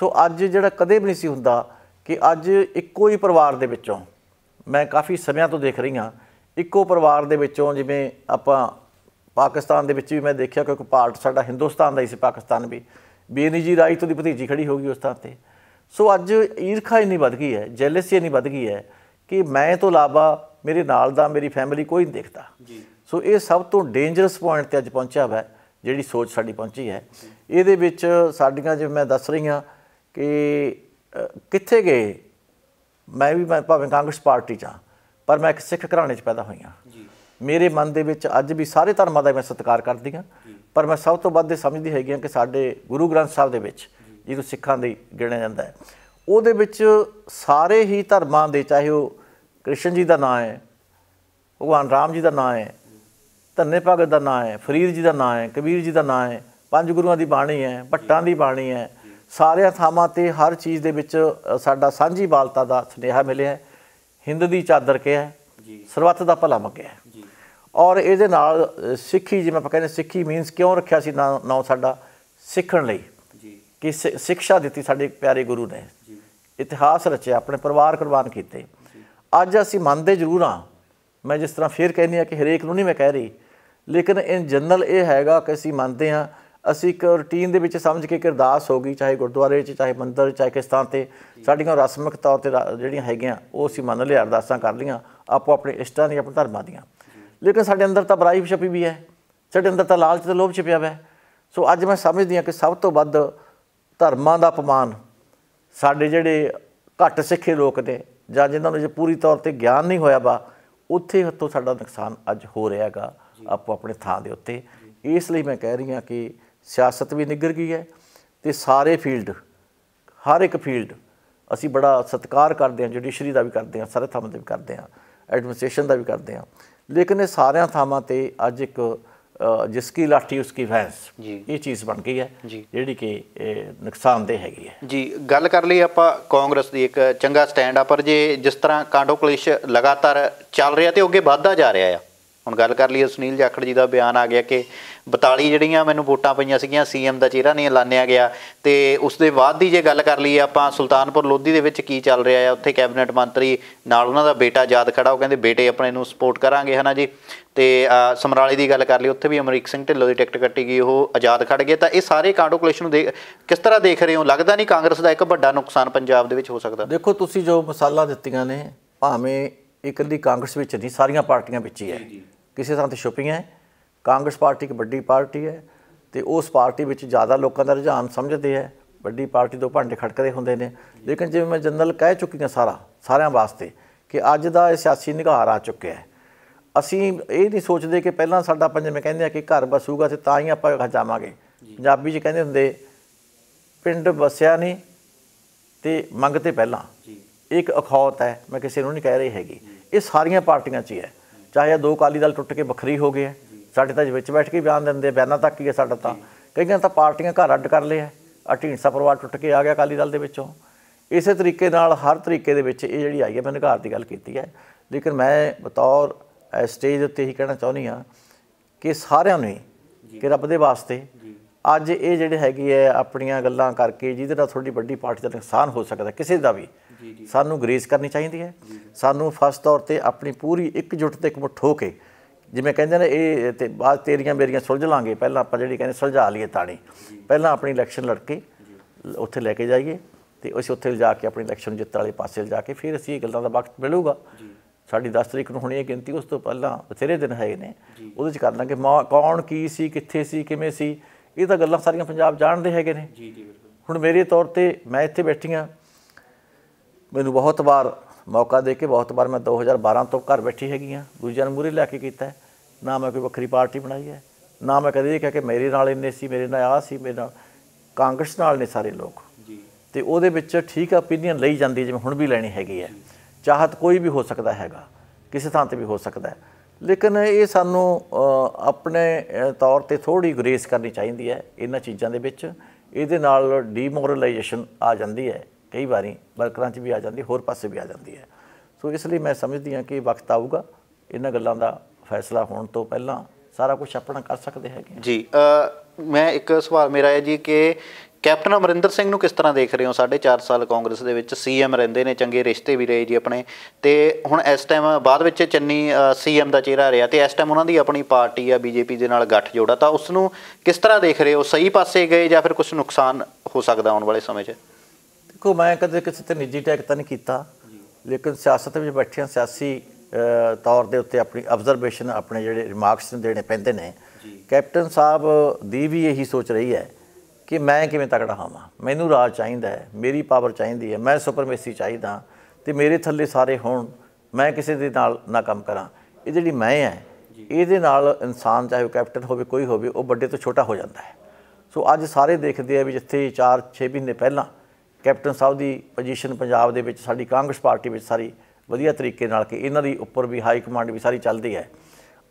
S1: ਸੋ ਅੱਜ ਜਿਹੜਾ ਕਦੇ ਵੀ ਨਹੀਂ ਸੀ ਹੁੰਦਾ ਕਿ ਅੱਜ ਇੱਕੋ ਹੀ ਪਰਿਵਾਰ ਦੇ ਵਿੱਚੋਂ ਮੈਂ ਕਾਫੀ ਸਮਿਆਂ ਤੋਂ ਦੇਖ ਰਹੀ ਹਾਂ ਇੱਕੋ ਪਰਿਵਾਰ ਦੇ ਵਿੱਚੋਂ ਜਿਵੇਂ ਆਪਾਂ ਪਾਕਿਸਤਾਨ ਦੇ ਵਿੱਚ ਵੀ ਮੈਂ ਦੇਖਿਆ ਕਿ ਕੋਈ ਪਾਰਟ ਸਾਡਾ ਹਿੰਦੁਸਤਾਨ ਦਾ ਹੀ ਸੀ ਪਾਕਿਸਤਾਨ ਵੀ ਬੀਐਨਜੀ ਜੀ ਰਾਈ ਤੋਂ ਦੀ ਭਤੀਜੀ ਖੜੀ ਹੋ ਗਈ ਉਸ ਥਾਂ ਤੇ ਸੋ ਅੱਜ ਈਰਖਾ ਇੰਨੀ ਵੱਧ ਗਈ ਹੈ ਜੈਲਸੀ ਇੰਨੀ ਵੱਧ ਗਈ ਹੈ ਕਿ ਮੈਂ ਤੋਂ ਇਲਾਵਾ ਮੇਰੇ ਨਾਲ ਦਾ ਮੇਰੀ ਫੈਮਿਲੀ ਕੋਈ ਨਹੀਂ ਦੇਖਦਾ ਜੀ ਸੋ ਇਹ ਸਭ ਤੋਂ ਡੇਂਜਰਸ ਪੁਆਇੰਟ ਤੇ ਅੱਜ ਪਹੁੰਚਿਆ ਹੋਇਆ ਜਿਹੜੀ ਸੋਚ ਸਾਡੀ ਪਹੁੰਚੀ ਹੈ ਇਹਦੇ ਵਿੱਚ ਸਾਡੀਆਂ ਜਿਵੇਂ ਮੈਂ ਦੱਸ ਰਹੀ ਹਾਂ ਕਿ ਕਿੱਥੇ ਗਏ ਮੈਂ ਵੀ ਮੈਂ ਭਾਵੇਂ ਕਾਂਗਰਸ ਪਾਰਟੀ 'ਚ ਪਰ ਮੈਂ ਇੱਕ ਸਿੱਖ ਘਰਾਣੇ 'ਚ ਪੈਦਾ ਹੋਈ ਹਾਂ ਜੀ ਮੇਰੇ ਮਨ ਦੇ ਵਿੱਚ ਅੱਜ ਵੀ ਸਾਰੇ ਧਰਮਾਂ ਦਾ ਮੈਂ ਸਤਿਕਾਰ ਕਰਦੀ ਹਾਂ ਪਰ ਮੈਂ ਸਭ ਤੋਂ ਵੱਧ ਇਹ ਸਮਝਦੀ ਹੈਗੀ ਕਿ ਸਾਡੇ ਗੁਰੂ ਗ੍ਰੰਥ ਸਾਹਿਬ ਦੇ ਵਿੱਚ ਜਿਹਨੂੰ ਸਿੱਖਾਂ ਦੇ ਗਿਣਿਆ ਜਾਂਦਾ ਹੈ ਉਹਦੇ ਵਿੱਚ ਸਾਰੇ ਹੀ ਧਰਮਾਂ ਦੇ ਚਾਹੇ ਉਹ ਕ੍ਰਿਸ਼ਨ ਜੀ ਦਾ ਨਾਮ ਹੈ ਭਗਵਾਨ ਰਾਮ ਜੀ ਦਾ ਨਾਮ ਹੈ ਧੰਨੇ ਭਗਤ ਦਾ ਨਾਮ ਹੈ ਫਰੀਦ ਜੀ ਦਾ ਨਾਮ ਹੈ ਕਬੀਰ ਜੀ ਦਾ ਨਾਮ ਹੈ ਪੰਜ ਗੁਰੂਆਂ ਦੀ ਬਾਣੀ ਹੈ ਭੱਟਾਂ ਦੀ ਬਾਣੀ ਹੈ ਸਾਰਿਆਂ ਥਾਵਾਂ ਤੇ ਹਰ ਚੀਜ਼ ਦੇ ਵਿੱਚ ਸਾਡਾ ਸਾਂਝੀ ਬਾਲਤਾ ਦਾ ਸੁਨੇਹਾ ਮਿਲਿਆ ਹੈ ਹਿੰਦ ਦੀ ਚਾਦਰ ਕਿਹਾ ਜੀ ਸਰਵਤ ਦਾ ਭਲਾ ਮੰਗਿਆ ਜੀ ਔਰ ਇਹਦੇ ਨਾਲ ਸਿੱਖੀ ਜਿਵੇਂ ਆਪਾਂ ਕਹਿੰਦੇ ਸਿੱਖੀ ਮੀਨਸ ਕਿਉਂ ਰੱਖਿਆ ਸੀ ਨਾ ਸਾਡਾ ਸਿੱਖਣ ਲਈ ਜੀ ਕਿ ਸਿੱਖਿਆ ਦਿੱਤੀ ਸਾਡੇ ਪਿਆਰੇ ਗੁਰੂ ਨੇ ਜੀ ਇਤਿਹਾਸ ਰਚਿਆ ਆਪਣੇ ਪਰਿਵਾਰ ਕੁਰਬਾਨ ਕੀਤੇ ਅੱਜ ਅਸੀਂ ਮੰਨਦੇ ਜ਼ਰੂਰ ਆ ਮੈਂ ਜਿਸ ਤਰ੍ਹਾਂ ਫੇਰ ਕਹਿੰਦੀ ਆ ਕਿ ਹਰੇਕ ਨੂੰ ਨਹੀਂ ਮੈਂ ਕਹਿ ਰਹੀ ਲੇਕਿਨ ਇਨ ਜਨਰਲ ਇਹ ਹੈਗਾ ਕਿ ਅਸੀਂ ਮੰਨਦੇ ਆ ਅਸੀਂ ਇੱਕ ਰੁਟੀਨ ਦੇ ਵਿੱਚ ਸਮਝ ਕੇ ਅਰਦਾਸ ਹੋ ਗਈ ਚਾਹੇ ਗੁਰਦੁਆਰੇ ਵਿੱਚ ਚਾਹੇ ਮੰਦਰ ਚਾਹੇ ਕਿਸ ਥਾਂ ਤੇ ਸਾਡੀਆਂ ਰਸਮਿਕ ਤੌਰ ਤੇ ਜਿਹੜੀਆਂ ਹੈਗੀਆਂ ਉਹ ਅਸੀਂ ਮੰਨ ਲਿਆ ਅਰਦਾਸਾਂ ਕਰ ਲੀਆਂ ਆਪੋ ਆਪਣੇ ਇਸ਼ਟਾਂ ਦੀਆਂ ਆਪਣੇ ਧਰਮਾਂ ਦੀਆਂ ਲੇਕਿਨ ਸਾਡੇ ਅੰਦਰ ਤਾਂ ਬਰਾਈ ਛਪੀ ਵੀ ਹੈ ਸਾਡੇ ਅੰਦਰ ਤਾਂ ਲਾਲਚ ਤੇ ਲੋਭ ਛਪਿਆ ਹੋਇਆ ਸੋ ਅੱਜ ਮੈਂ ਸਮਝਦੀ ਹਾਂ ਕਿ ਸਭ ਤੋਂ ਵੱਧ ਧਰਮਾਂ ਦਾ ਅਪਮਾਨ ਸਾਡੇ ਜਿਹੜੇ ਘੱਟ ਸਿੱਖੇ ਲੋਕ ਨੇ ਜਾਂ ਜਿਨ੍ਹਾਂ ਨੂੰ ਜੇ ਪੂਰੀ ਤੌਰ ਤੇ ਗਿਆਨ ਨਹੀਂ ਹੋਇਆ ਬਾ ਉੱਥੇ ਹੱਥੋਂ ਸਾਡਾ ਨੁਕਸਾਨ ਅੱਜ ਹੋ ਰਿਹਾ ਹੈਗਾ ਆਪੋ ਆਪਣੇ ਥਾਂ ਦੇ ਉੱਤੇ ਇਸ ਲਈ ਮੈਂ ਕਹਿ ਰਹੀ ਹਾਂ ਕਿ ਸਿਆਸਤ ਵੀ ਨਿਗਰ ਗਈ ਹੈ ਤੇ ਸਾਰੇ ਫੀਲਡ ਹਰ ਇੱਕ ਫੀਲਡ ਅਸੀਂ ਬੜਾ ਸਤਿਕਾਰ ਕਰਦੇ ਹਾਂ ਜੁਡੀਸ਼ਰੀ ਦਾ ਵੀ ਕਰਦੇ ਹਾਂ ਸਾਰੇ ਥਾਵਾਂ ਤੇ ਵੀ ਕਰਦੇ ਹਾਂ ਐਡਮਿਨਿਸਟ੍ਰੇਸ਼ਨ ਦਾ ਵੀ ਕਰਦੇ ਹਾਂ ਲੇਕਿਨ ਇਹ ਸਾਰਿਆਂ ਥਾਵਾਂ ਤੇ ਅੱਜ ਇੱਕ ਜਿਸ ਕੀ ਲਾਠੀ ਉਸ ਕੀ ਫੈਂਸ ਇਹ ਚੀਜ਼ ਬਣ ਗਈ ਹੈ ਜਿਹੜੀ ਕਿ ਨੁਕਸਾਨਦੇ ਹੈਗੀ ਹੈ
S2: ਜੀ ਗੱਲ ਕਰ ਲਈ ਆਪਾਂ ਕਾਂਗਰਸ ਦੀ ਇੱਕ ਚੰਗਾ ਸਟੈਂਡ ਆ ਪਰ ਜੇ ਜਿਸ ਤਰ੍ਹਾਂ ਕਾਂਡੋ ਕਲੇਸ਼ ਲਗਾਤਾਰ ਚੱਲ ਰਿਹਾ ਤੇ ਅੱਗੇ ਵੱਧਦਾ ਜਾ ਰਿਹਾ ਆ ਹੁਣ ਗੱਲ ਕਰ ਲਈਏ ਸੁਨੀਲ ਜਾਖੜ ਜੀ ਦਾ ਬਿਆਨ ਆ ਗਿਆ ਕਿ 42 ਜਿਹੜੀਆਂ ਮੈਨੂੰ ਵੋਟਾਂ ਪਈਆਂ ਸੀਗੀਆਂ ਸੀਐਮ ਦਾ ਚਿਹਰਾ ਨਹੀਂ ਐਲਾਨਿਆ ਗਿਆ ਤੇ ਉਸ ਦੇ ਬਾਅਦ ਦੀ ਜੇ ਗੱਲ ਕਰ ਲਈਏ ਆਪਾਂ ਸੁਲਤਾਨਪੁਰ ਲੋਧੀ ਦੇ ਵਿੱਚ ਕੀ ਚੱਲ ਰਿਹਾ ਹੈ ਉੱਥੇ ਕੈਬਨਿਟ ਮੰਤਰੀ ਨਾਲ ਉਹਨਾਂ ਦਾ ਬੇਟਾ ਯਾਦ ਖੜਾ ਉਹ ਕਹਿੰਦੇ ਬੇਟੇ ਆਪਣੇ ਨੂੰ ਸਪੋਰਟ ਕਰਾਂਗੇ ਹਨਾ ਜੀ ਤੇ ਸਮਰਾਲੇ ਦੀ ਗੱਲ ਕਰ ਲਈ ਉੱਥੇ ਵੀ ਅਮਰੀਕ ਸਿੰਘ ਢਿੱਲੋਂ ਦੀ ਟਿਕਟ ਕੱਟੀ ਗਈ ਉਹ ਆਜ਼ਾਦ ਖੜ ਗਏ ਤਾਂ ਇਹ ਸਾਰੇ ਕਾਂਡੋਕੂਲੇਸ਼ਨ ਨੂੰ ਕਿਸ ਤਰ੍ਹਾਂ ਦੇਖ ਰਹੇ ਹੋ ਲੱਗਦਾ ਨਹੀਂ ਕਾਂਗਰਸ ਦਾ ਇੱਕ ਵੱਡਾ ਨੁਕਸਾਨ ਪੰਜਾਬ ਦੇ ਵਿੱਚ ਹੋ ਸਕਦਾ
S1: ਦੇਖੋ ਤੁਸੀਂ ਜੋ ਮਸਾਲਾ ਦਿੱਤੀਆਂ ਨੇ ਭਾਵੇਂ ਇਕੱਲੀ ਕਾਂਗਰਸ ਵਿੱਚ ਨਹੀਂ ਸਾਰੀਆਂ ਪਾਰਟੀਆਂ ਵਿੱਚ ਹੀ ਹੈ ਕਿਸੇ ਥਾਂ ਤੇ ਛੁਪੀ ਹੈ ਕਾਂਗਰਸ ਪਾਰਟੀ ਇੱਕ ਵੱਡੀ ਪਾਰਟੀ ਹੈ ਤੇ ਉਸ ਪਾਰਟੀ ਵਿੱਚ ਜ਼ਿਆਦਾ ਲੋਕਾਂ ਦਾ ਰੁਝਾਨ ਸਮਝਦੇ ਹੈ ਵੱਡੀ ਪਾਰਟੀ ਤੋਂ ਭਾਂਡੇ ਖੜਕਦੇ ਹੁੰਦੇ ਨੇ ਲੇਕਿਨ ਜਿਵੇਂ ਮੈਂ ਜਨਰਲ ਕਹਿ ਚੁੱਕੀ ਹਾਂ ਸਾਰਾ ਸਾਰਿਆਂ ਵਾਸਤੇ ਕਿ ਅੱਜ ਦਾ ਇਹ ਸਿਆਸੀ ਨਿਗਾਰ ਆ ਚੁੱਕਿਆ ਹੈ ਅਸੀਂ ਇਹ ਨਹੀਂ ਸੋਚਦੇ ਕਿ ਪਹਿਲਾਂ ਸਾਡਾ ਪੰਜਵੇਂ ਕਹਿੰਦੇ ਆ ਕਿ ਘਰ ਬਸੂਗਾ ਤੇ ਤਾਂ ਹੀ ਆਪਾਂ ਜਾਵਾਂਗੇ ਪੰਜਾਬੀ 'ਚ ਕਹਿੰਦੇ ਹੁੰਦੇ ਪਿੰਡ ਬਸਿਆ ਨਹੀਂ ਤੇ ਮੰਗਤੇ ਪਹਿਲਾਂ ਇੱਕ ਅਖੌਤ ਹੈ ਮੈਂ ਕਿਸੇ ਨੂੰ ਨਹੀਂ ਕਹਿ ਰਹੀ ਹੈਗੀ ਇਹ ਸਾਰੀਆਂ ਪਾਰਟੀਆਂ 'ਚ ਹੀ ਹੈ ਚਾਹੇ ਦੋ ਕਾਲੀ ਦਲ ਟੁੱਟ ਕੇ ਵੱਖਰੀ ਹੋ ਗਏ ਸਾਡੇ ਤਾਂ ਵਿੱਚ ਬੈਠ ਕੇ ਬਿਆਨ ਦਿੰਦੇ ਬਿਆਨਾਂ ਤੱਕ ਹੀ ਹੈ ਸਾਡਾ ਤਾਂ ਕਈਆਂ ਤਾਂ ਪਾਰਟੀਆਂ ਘਰ ਅੱਡ ਕਰ ਲਿਆ ਆ ਢੀਂਸਾ ਪਰਿਵਾਰ ਟੁੱਟ ਕੇ ਆ ਗਿਆ ਕਾਲੀ ਦਲ ਦੇ ਵਿੱਚੋਂ ਇਸੇ ਤਰੀਕੇ ਨਾਲ ਹਰ ਤਰੀਕੇ ਦੇ ਵਿੱਚ ਇਹ ਜਿਹੜੀ ਆਈ ਹੈ ਮੈਂ ਨਿਕਾਰ ਦੀ ਗੱਲ ਕੀਤੀ ਹੈ ਲੇਕਿਨ ਮੈਂ ਬਤੌਰ ਸਟੇਜ ਉੱਤੇ ਹੀ ਕਹਿਣਾ ਚਾਹੁੰਦੀ ਆ ਕਿ ਸਾਰਿਆਂ ਨੂੰ ਕਿ ਰੱਬ ਦੇ ਵਾਸਤੇ ਅੱਜ ਇਹ ਜਿਹੜੇ ਹੈਗੇ ਆ ਆਪਣੀਆਂ ਗੱਲਾਂ ਕਰਕੇ ਜਿਹਦੇ ਨਾਲ ਤੁਹਾਡੀ ਵੱਡੀ ਪਾਰਟੀ ਦਾ ਨੁਕਸਾਨ ਹੋ ਸਕਦਾ ਕਿਸੇ ਦਾ ਵੀ ਸਾਨੂੰ ਗ੍ਰੇਸ ਕਰਨੀ ਚਾਹੀਦੀ ਹੈ ਸਾਨੂੰ ਫਸਟ ਤੌਰ ਤੇ ਆਪਣੀ ਪੂਰੀ ਇਕਜੁੱਟ ਤੇ ਇਕਮੁੱਠ ਹੋ ਕੇ ਜਿਵੇਂ ਕਹਿੰਦੇ ਨੇ ਇਹ ਤੇ ਬਾਅਦ ਤੇਰੀਆਂ ਮੇਰੀਆਂ ਸੁਲਝ ਲਾਂਗੇ ਪਹਿਲਾਂ ਆਪਾਂ ਜਿਹੜੀ ਕਹਿੰਦੇ ਸੁਲਝਾ ਲਈਏ ਤਾਣੀ ਪਹਿਲਾਂ ਆਪਣੀ ਇਲੈਕਸ਼ਨ ਲੜ ਕੇ ਉੱਥੇ ਲੈ ਕੇ ਜਾਈਏ ਤੇ ਅਸੀਂ ਉੱਥੇ ਜਾ ਕੇ ਆਪਣੀ ਇਲੈਕਸ਼ਨ ਜਿੱਤ ਵਾਲੇ ਪਾਸੇ ਜਾ ਕੇ ਫਿਰ ਅਸੀਂ ਇਹ ਗੱਲਾਂ ਦਾ ਵਕਤ ਮਿਲੂਗਾ ਸਾਡੀ 10 ਤਰੀਕ ਨੂੰ ਹੋਣੀ ਹੈ ਗਿਣਤੀ ਉਸ ਤੋਂ ਪਹਿਲਾਂ ਬਥੇਰੇ ਦਿਨ ਹੈ ਨੇ ਉਹਦੇ ਚ ਕਰ ਲਾਂਗੇ ਕੌਣ ਕੀ ਸੀ ਕਿੱਥੇ ਸੀ ਕਿਵੇਂ ਸੀ ਇਹ ਤਾਂ ਗੱਲਾਂ ਸਾਰੀਆਂ ਪੰਜਾਬ ਜਾਣਦੇ ਹੈਗੇ ਨੇ ਜੀ ਜੀ ਬਿਲਕੁਲ ਹੁਣ ਮੇਰੇ ਤੌਰ ਤੇ ਮੈਂ ਇੱਥੇ ਬੈਠੀ ਆ ਮੈਨੂੰ ਬਹੁਤ ਵਾਰ ਮੌਕਾ ਦੇ ਕੇ ਬਹੁਤ ਵਾਰ ਮੈਂ 2012 ਤੋਂ ਘਰ ਬੈਠੀ ਹੈਗੀ ਆ ਦੂਜਿਆਂ ਨੂੰ ਮੂਰੇ ਲੈ ਕੇ ਕੀਤਾ ਨਾ ਮੈਂ ਕੋਈ ਵੱਖਰੀ ਪਾਰਟੀ ਬਣਾਈ ਹੈ ਨਾ ਮੈਂ ਕਦੇ ਇਹ ਕਿਹਾ ਕਿ ਮੇਰੇ ਨਾਲ ਇੰਨੇ ਸੀ ਮੇਰੇ ਨਾਲ ਆ ਸੀ ਮੇਰੇ ਨਾਲ ਕਾਂਗਰਸ ਨਾਲ ਨੇ ਸਾਰੇ ਲੋਕ ਜੀ ਤੇ ਉਹਦੇ ਵਿੱਚ ਠੀਕ ਆਪੀਨੀਅਨ ਲਈ ਜਾਂਦੀ ਜਿਵੇਂ ਹੁਣ ਵੀ ਲੈਣੀ ਹੈਗੀ ਹੈ ਚਾਹਤ ਕੋਈ ਵੀ ਹੋ ਸਕਦਾ ਹੈਗਾ ਕਿਸੇ ਥਾਂ ਤੇ ਵੀ ਹੋ ਸਕਦਾ ਹੈ ਲੇਕਿਨ ਇਹ ਸਾਨੂੰ ਆਪਣੇ ਤੌਰ ਤੇ ਥੋੜੀ ਗ੍ਰੇਸ ਕਰਨੀ ਚਾਹੀਦੀ ਹੈ ਇਹਨਾਂ ਚੀਜ਼ਾਂ ਦੇ ਵਿੱਚ ਇਹਦੇ ਨਾਲ ਡੀਮੋਰਲਾਈਜੇਸ਼ਨ ਆ ਜਾਂਦੀ ਹੈ ਕਈ ਵਾਰੀ ਵਰਕਰਾਂ 'ਚ ਵੀ ਆ ਜਾਂਦੀ ਹੋਰ ਪਾਸੇ ਵੀ ਆ ਜਾਂਦੀ ਹੈ ਸੋ ਇਸ ਲਈ ਮੈਂ ਸਮਝਦੀ ਹਾਂ ਕਿ ਵਕਤ ਆਊਗਾ ਇਹਨਾਂ ਗੱਲਾਂ ਦਾ ਫੈਸਲਾ ਹੋਣ ਤੋਂ ਪਹਿਲਾਂ ਸਾਰਾ ਕੁਝ ਆਪਣਾ ਕਰ ਸਕਦੇ ਹੈਗੇ
S2: ਜੀ ਮੈਂ ਇੱਕ ਸਵਾਲ ਮੇਰਾ ਹੈ ਜੀ ਕਿ ਕੈਪਟਨ ਅਮਰਿੰਦਰ ਸਿੰਘ ਨੂੰ ਕਿਸ ਤਰ੍ਹਾਂ ਦੇਖ ਰਹੇ ਹੋ 4 ਸਾਲ ਕਾਂਗਰਸ ਦੇ ਵਿੱਚ ਸੀਐਮ ਰਹਿੰਦੇ ਨੇ ਚੰਗੇ ਰਿਸ਼ਤੇ ਵੀ ਰਹੇ ਜੀ ਆਪਣੇ ਤੇ ਹੁਣ ਇਸ ਟਾਈਮ ਬਾਅਦ ਵਿੱਚ ਚੰਨੀ ਸੀਐਮ ਦਾ ਚਿਹਰਾ ਰਿਹਾ ਤੇ ਇਸ ਟਾਈਮ ਉਹਨਾਂ ਦੀ ਆਪਣੀ ਪਾਰਟੀ ਆ ਬੀਜੇਪੀ ਦੇ ਨਾਲ ਗੱਠ ਜੋੜਾ ਤਾਂ ਉਸ ਨੂੰ ਕਿਸ ਤਰ੍ਹਾਂ ਦੇਖ ਰਹੇ ਹੋ ਸਹੀ ਪਾਸੇ ਗਏ ਜਾਂ ਫਿਰ ਕੁਝ ਨੁਕਸਾਨ ਹੋ ਸਕਦਾ ਆਉਣ ਵਾਲੇ ਸਮੇਂ 'ਚ
S1: ਦੇਖੋ ਮੈਂ ਕਦੇ ਕਿਸੇ ਤੇ ਨਿੱਜੀ ਟੈਕ ਤਾਂ ਨਹੀਂ ਕੀਤਾ ਲੇਕਿਨ ਸਿਆਸਤ ਵਿੱਚ ਬੈਠਿਆਂ ਸਿਆਸੀ ਤੌਰ ਦੇ ਉੱਤੇ ਆਪਣੀ ਅਬਜ਼ਰਵੇਸ਼ਨ ਆਪਣੇ ਜਿਹੜੇ ਰਿਮਾਰਕਸ ਦੇਣੇ ਪੈਂਦੇ ਨੇ ਕੈਪਟਨ ਸਾਹਿਬ ਦੀ ਵੀ ਇਹੀ ਸੋਚ ਰਹੀ ਹੈ ਕਿ ਮੈਂ ਕਿਵੇਂ ਤਕੜਾ ਹਾਂ ਮੈਨੂੰ ਰਾਜ ਚਾਹੀਦਾ ਹੈ ਮੇਰੀ ਪਾਵਰ ਚਾਹੀਦੀ ਹੈ ਮੈਂ ਸੁਪਰਮੇਸੀ ਚਾਹੀਦਾ ਤੇ ਮੇਰੇ ਥੱਲੇ ਸਾਰੇ ਹੋਣ ਮੈਂ ਕਿਸੇ ਦੇ ਨਾਲ ਨਾ ਕੰਮ ਕਰਾਂ ਇਹ ਜਿਹੜੀ ਮੈਂ ਹੈ ਇਹਦੇ ਨਾਲ ਇਨਸਾਨ ਚਾਹੇ ਕੈਪਟਨ ਹੋਵੇ ਕੋਈ ਹੋਵੇ ਉਹ ਵੱਡੇ ਤੋਂ ਛੋਟਾ ਹੋ ਜਾਂਦਾ ਹੈ ਸੋ ਅੱਜ ਸਾਰੇ ਦੇਖਦੇ ਆ ਵੀ ਜਿੱਥੇ 4-6 ਮਹੀਨੇ ਪਹਿਲਾਂ ਕੈਪਟਨ ਸਾਹਿਬ ਦੀ ਪੋਜੀਸ਼ਨ ਪੰਜਾਬ ਦੇ ਵਿੱਚ ਸਾਡੀ ਕਾਂਗਰਸ ਪਾਰਟੀ ਵਿੱਚ ਸਾਰੀ ਵਧੀਆ ਤਰੀਕੇ ਨਾਲ ਕਿ ਇਹਨਾਂ ਦੀ ਉੱਪਰ ਵੀ ਹਾਈ ਕਮਾਂਡ ਵੀ ਸਾਰੀ ਚੱਲਦੀ ਹੈ